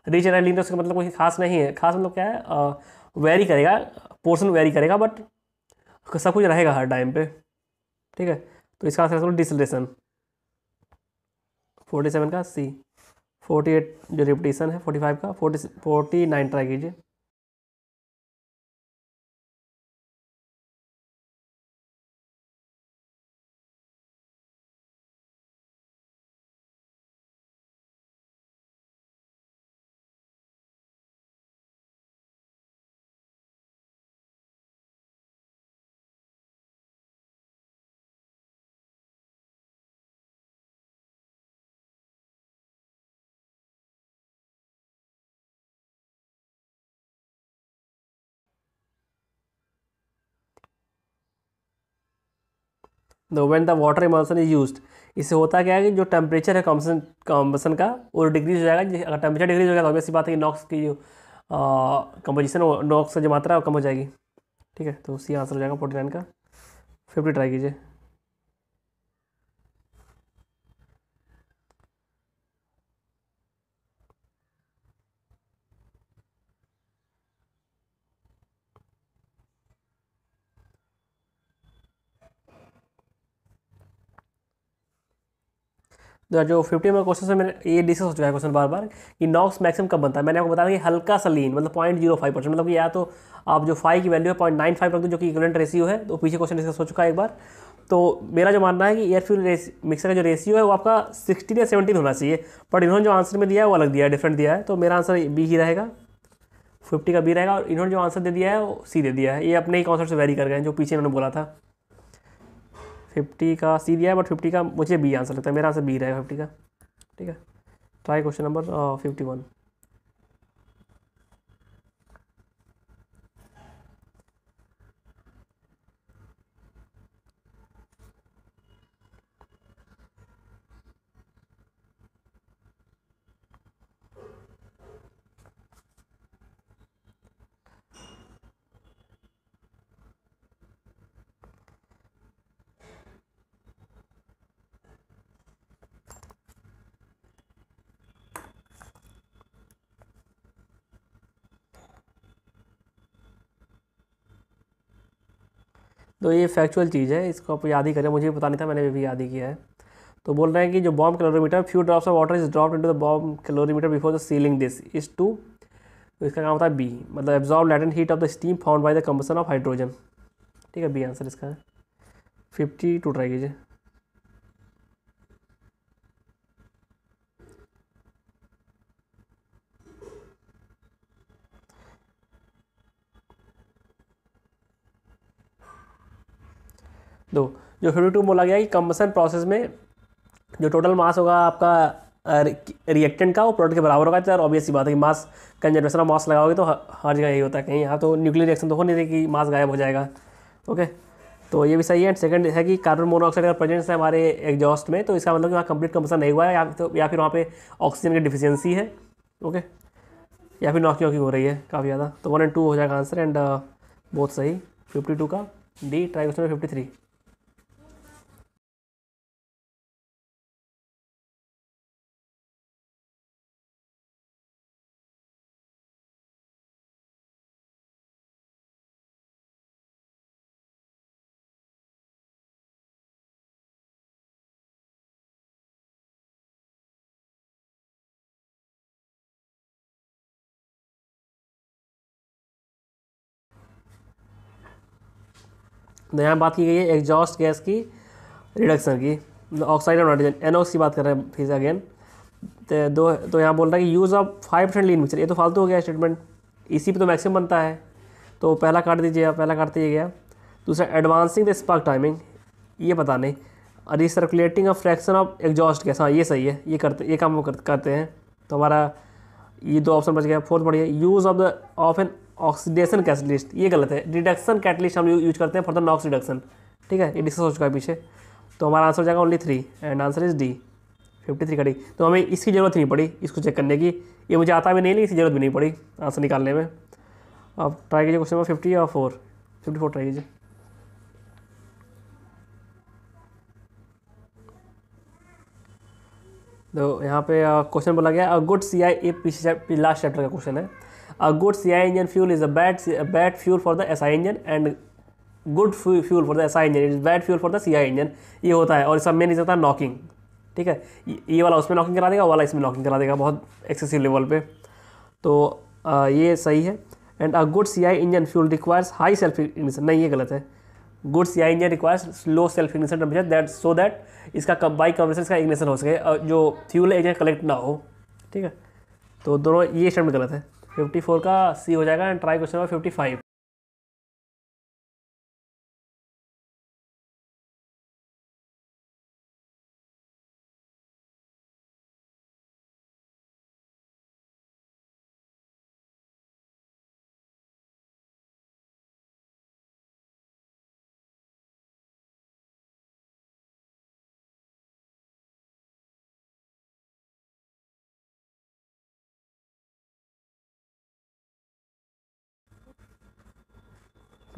रीजन है तो उसका मतलब कोई खास नहीं है खास मतलब क्या है वेरी करेगा पोर्सन वेरी करेगा बट सब कुछ रहेगा हर टाइम पे ठीक है तो इसका आंसर है डिसलेशन फोर्टी सेवन का सी फोर्टी एट जो रिपीटेशन है फोर्टी फाइव का फोर्टी फोर्टी नाइन ट्राई कीजिए दो when the water emulsion is use इससे होता क्या है कि जो टेम्परेचर है कॉम्बसन कॉम्बसन का वो डिक्रीज हो जाएगा अगर टेम्परेचर डिक्रीज हो जाएगा तो ऐसी बात है कि नॉक्स की जो कंपोजिशन नॉक्स की जो मात्रा है वो कम हो जाएगी ठीक है तो उसी आंसर हो जाएगा फोर्टी नाइन का फिफ्टी ट्राई कीजिए जो फिफ्टी में क्वेश्चन से मैंने ये डिस्कस हो चुका है क्वेश्चन बार बार कि नॉक्स मैक्सिमम कब बनता है मैंने आपको बताया कि हल्का सा लीन मतलब पॉइंट जीरो फाइव परसेंट मतलब कि या तो आप जो फाइव की वैल्यू है पॉइंट नाइन फाइव रख दो जो कि इक्वलेंट रेशियो है तो पीछे क्वेश्चन डिस्कस हो चुका है एक बार तो मेरा जो मानना है कि एयर फ्यूल मिक्सर का जो रेशियो है वो आपका सिक्सटीन या सेवेंटीन होना चाहिए बट इन्होंने जो आंसर में दिया है वो अलग दिया है डिफरेंट दिया है तो मेरा आंसर बी ही रहेगा फिफ्टी का बी रहेगा और इन्होंने जो आंसर दे दिया है वो सी दे दिया है ये अपने ही कॉन्सेप्ट से वेरी कर गए जो पीछे इन्होंने बोला था फिफ्टी का सी दिया है बट फिफ्टी का मुझे बी आंसर लगता है मेरा आंसर बी रहेगा फिफ्टी का ठीक है try question number fifty one तो ये फैक्चुअल चीज़ है इसको आप याद ही करें मुझे भी पता नहीं था मैंने भी याद ही किया है तो बोल रहे हैं कि जो bomb calorimeter few drops of water is drop to the bomb calorimeter before the sealing this is to तो इसका काम होता है बी मतलब absorb latent heat of the steam found by the combustion of hydrogen ठीक है B answer इसका है फिफ्टी टू ट्राई कीजिए दो जो फिफ्टी टू बोला गया कि कम्बसन प्रोसेस में जो टोटल मास होगा आपका रिएक्टेंट का वो प्रोडक्ट के बराबर होगा और तो ऑब्वियस बात है कि मास कंजर्वेशन ऑफ मास लगाओगे तो हर जगह यही होता है कहीं यहाँ तो न्यूक्लियर रिएक्शन तो हो नहीं रही कि मास गायब हो जाएगा ओके तो ये भी सही है एंड सेकंड है कि कार्बन मोनोऑक्साइड का प्रेजेंस है हमारे एग्जॉस्ट में तो इसका मतलब कि वहाँ कंप्लीट कंपसन नहीं हुआ है या तो या फिर वहाँ पे ऑक्सीजन की डिफिशियंसी है ओके या फिर नॉकी वॉकी हो रही है काफ़ी ज़्यादा तो वन एंड टू हो जाएगा आंसर एंड बहुत सही फिफ्टी टू का D try question fifty three तो यहाँ बात की गई है एग्जॉस्ट गैस की रिडक्शन की ऑक्साइड और नाइट्रोजन एनओक्स की बात कर रहे हैं फिर अगेन तो दो तो यहाँ बोल रहा है कि use of five percent lean mixer ये तो फालतू हो गया स्टेटमेंट इसी पे तो मैक्सिमम बनता है तो पहला काट दीजिए पहला काट दिया गया दूसरा एडवांसिंग द स्पार्क टाइमिंग ये पता नहीं और circulating of fraction of exhaust gas हाँ ये सही है ये करते ये काम वो करते हैं तो हमारा ये दो ऑप्शन बच गया फोर्थ बढ़िया use of the of an oxidation catalyst ये गलत है रिडक्शन कैटलिस्ट हम यूज करते हैं फॉर द नॉक्स रिडक्शन ठीक है ये डिस्कस हो चुका है पीछे तो हमारा आंसर हो जाएगा only three and answer is D fifty three कटी तो हमें इसकी ज़रूरत नहीं पड़ी इसको चेक करने की ये मुझे आता भी नहीं लेकिन इसकी ज़रूरत भी नहीं पड़ी आंसर निकालने में आप ट्राई कीजिए क्वेश्चन नंबर फिफ्टी और फोर फिफ्टी फोर ट्राई कीजिए तो यहाँ पे क्वेश्चन uh, बोला गया गुड सी आई ए पीछे लास्ट चैप्टर का क्वेश्चन है A good CI engine fuel is a bad, bad bad fuel for the SI engine and good fuel for the S I engine it is bad fuel for the C I engine ये होता है और इसका main is होता है knocking ठीक है ये वाला उसमें नॉकिंग करा देगा वाला इसमें नॉकिंग करा देगा बहुत एक्सेसिव लेवल पे तो आ, ये सही है and a good C I engine fuel requires high self ignition नहीं ये गलत है good C I engine requires low self ignition temperature that so that इसका बाई कंप्रेसर इसका इग्निशन हो सके जो फ्यूल एजेंट कलेक्ट ना हो ठीक है तो दोनों ये स्टेटमेंट गलत है 54 का सी हो जाएगा एंड ट्राई क्वेश्चन नंबर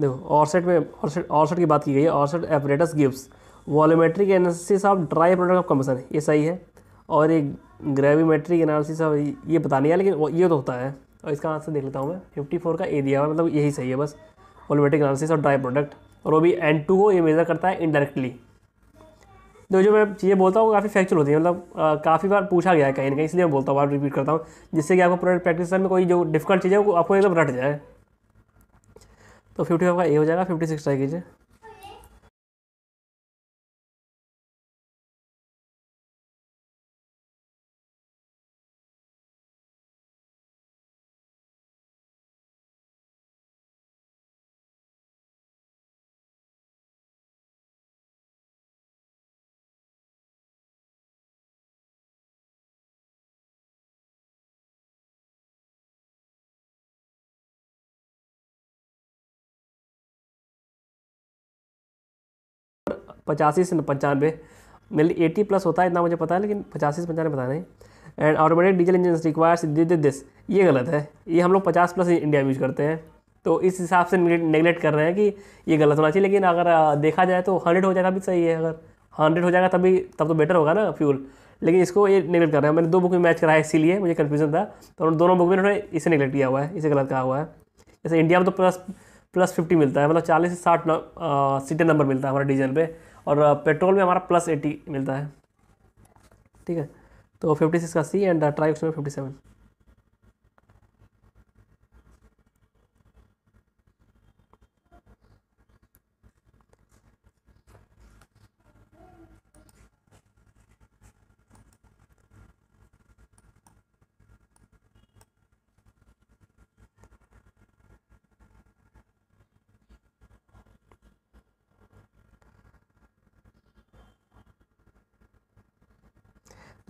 देखो ऑर्सेट में ऑर्सेट ऑर्सेट की बात की गई है Orsat apparatus gives volumetric analysis of dry product of combustion ये सही है और एक ग्रेविमेट्रिक एनालिसिस ऑफ ये पता नहीं है लेकिन ये तो होता है और इसका आंसर देख लेता हूँ मैं फिफ्टी फोर का ए दिया हुआ मतलब यही सही है बस volumetric analysis of dry product और वो भी एन टू को ये मेज़र करता है इनडायरेक्टली तो जो मैं चीज़ें बोलता हूँ काफ़ी फैक्चुअल होती है मतलब काफ़ी बार पूछा गया है कहीं ना कहीं इसलिए मैं बोलता हूँ बार रिपीट करता हूँ जिससे कि आपको प्रोडक्ट प्रैक्टिस में कोई जो डिफिकल्ट चीज़ है वो आपको एकदम रट जाए तो फिफ्टी फाइव का ए हो जाएगा फिफ्टी सिक्स ट्राई कीजिए पचासी से पंचानवे मेरे एटी प्लस होता है इतना मुझे पता है लेकिन पचासी से पंचानवे पता नहीं and automatic diesel engine requires this ये गलत है ये हम लोग पचास प्लस इंडिया यूज़ करते हैं तो इस हिसाब से नेगलेक्ट कर रहे हैं कि ये गलत होना चाहिए लेकिन अगर देखा जाए तो हंड्रेड हो जाएगा भी सही है अगर हंड्रेड हो जाएगा तभी तब तो बेटर होगा ना फ्यूल लेकिन इसको ये नेगलेक्ट कर रहे हैं मैंने दो बुक में मैच कराया इसीलिए मुझे कन्फ्यूजन था तो उन्होंने दोनों बुक में उन्होंने इसे नेगलेक्ट किया हुआ है इसे गलत कहा हुआ है जैसे इंडिया में तो प्लस प्लस फिफ्टी मिलता है मतलब चालीस से साठ सीटें नंबर मिलता है हमारे डीजल पर और पेट्रोल में हमारा प्लस एटी मिलता है ठीक है तो फिफ्टी सिक्स का सी एंड ट्राई में फिफ्टी सेवन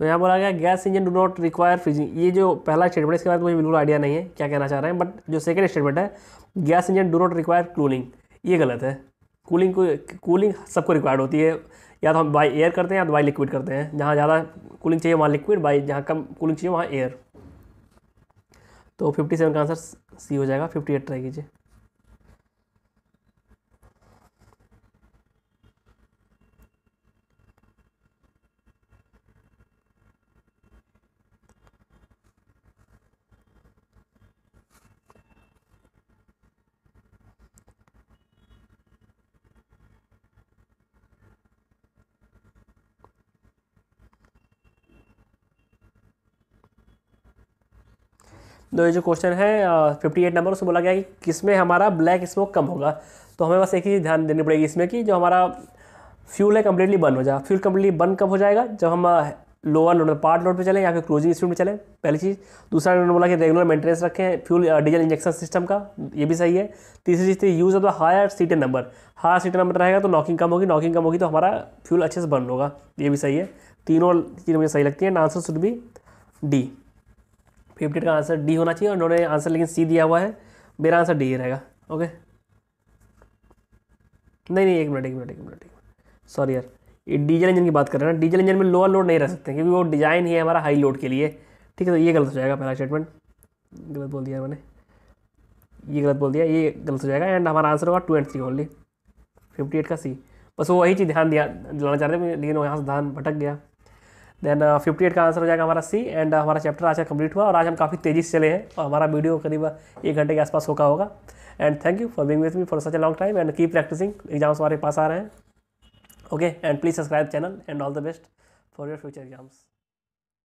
तो यहाँ बोला गया gas engine do not require freezing ये जो पहला स्टेटमेंट इसके बाद मुझे बिल्कुल आइडिया नहीं है क्या कहना चाह रहे हैं बट जो सेकंड स्टेटमेंट है gas engine do not require cooling ये गलत है कूलिंग को कूलिंग सबको रिक्वायर्ड होती है या तो हम बाई एयर करते हैं या तो बाई लिक्विड करते हैं जहाँ ज़्यादा कूलिंग चाहिए वहाँ लिक्विड बाई जहाँ कम कूलिंग चाहिए वहाँ एयर तो फिफ्टी सेवन का आंसर सी हो जाएगा फिफ्टी एट ट्राई कीजिए तो ये जो क्वेश्चन है फिफ्टी एट नंबर उसमें बोला गया कि किस में हमारा ब्लैक स्मोक कम होगा तो हमें बस एक ही ध्यान देनी पड़ेगी इसमें कि जो हमारा फ्यूल है कम्प्लीटली बंद हो जाएगा फ्यूल कम्प्लीटली बंद कब हो जाएगा जब हम लोअर लोड पार्ट लोड पे चलें या फिर क्रूजिंग स्पीड में चलें पहली चीज़ दूसरा उन्होंने बोला कि रेगुलर मेंटेनेंस रखें फ्यूल डीजल इंजेक्शन सिस्टम का ये भी सही है तीसरी चीज़ थी use of the higher cetane number higher cetane number रहेगा तो नॉकिंग कम होगी नॉकिंग कम होगी तो हमारा फ्यूल अच्छे से बंद होगा ये भी सही है तीनों चीज़ें मुझे सही लगती है answer should be D fifty का आंसर डी होना चाहिए और उन्होंने आंसर लेकिन सी दिया हुआ है मेरा आंसर डी रहेगा ओके नहीं नहीं एक मिनट एक मिनट एक मिनट सॉरी यार ये डीजल इंजन की बात कर रहे हैं ना डीजल इंजन में लोअर लोड नहीं रह सकते क्योंकि वो डिज़ाइन ही है हमारा हाई लोड के लिए ठीक है तो ये गलत हो जाएगा पहला स्टेटमेंट गलत बोल दिया मैंने ये गलत बोल दिया ये गलत हो जाएगा एंड हमारा आंसर होगा two and three only fifty eight का सी बस वही चीज़ ध्यान दिया दिलाना चाह रहे थे लेकिन वो यहाँ से ध्यान भटक गया देन फिफ्टी एट का आंसर हो जाएगा हमारा सी एंड uh, हमारा चैप्टर आज का कंप्लीट हुआ और आज हम काफ़ी तेज़ी से चले हैं और हमारा वीडियो करीब uh, एक घंटे के आसपास होगा होगा and thank you for being with me for such a long time and की प्रैक्टिसिंग एग्जाम्स हमारे पास आ रहे हैं okay and please subscribe channel and all the best for your future exams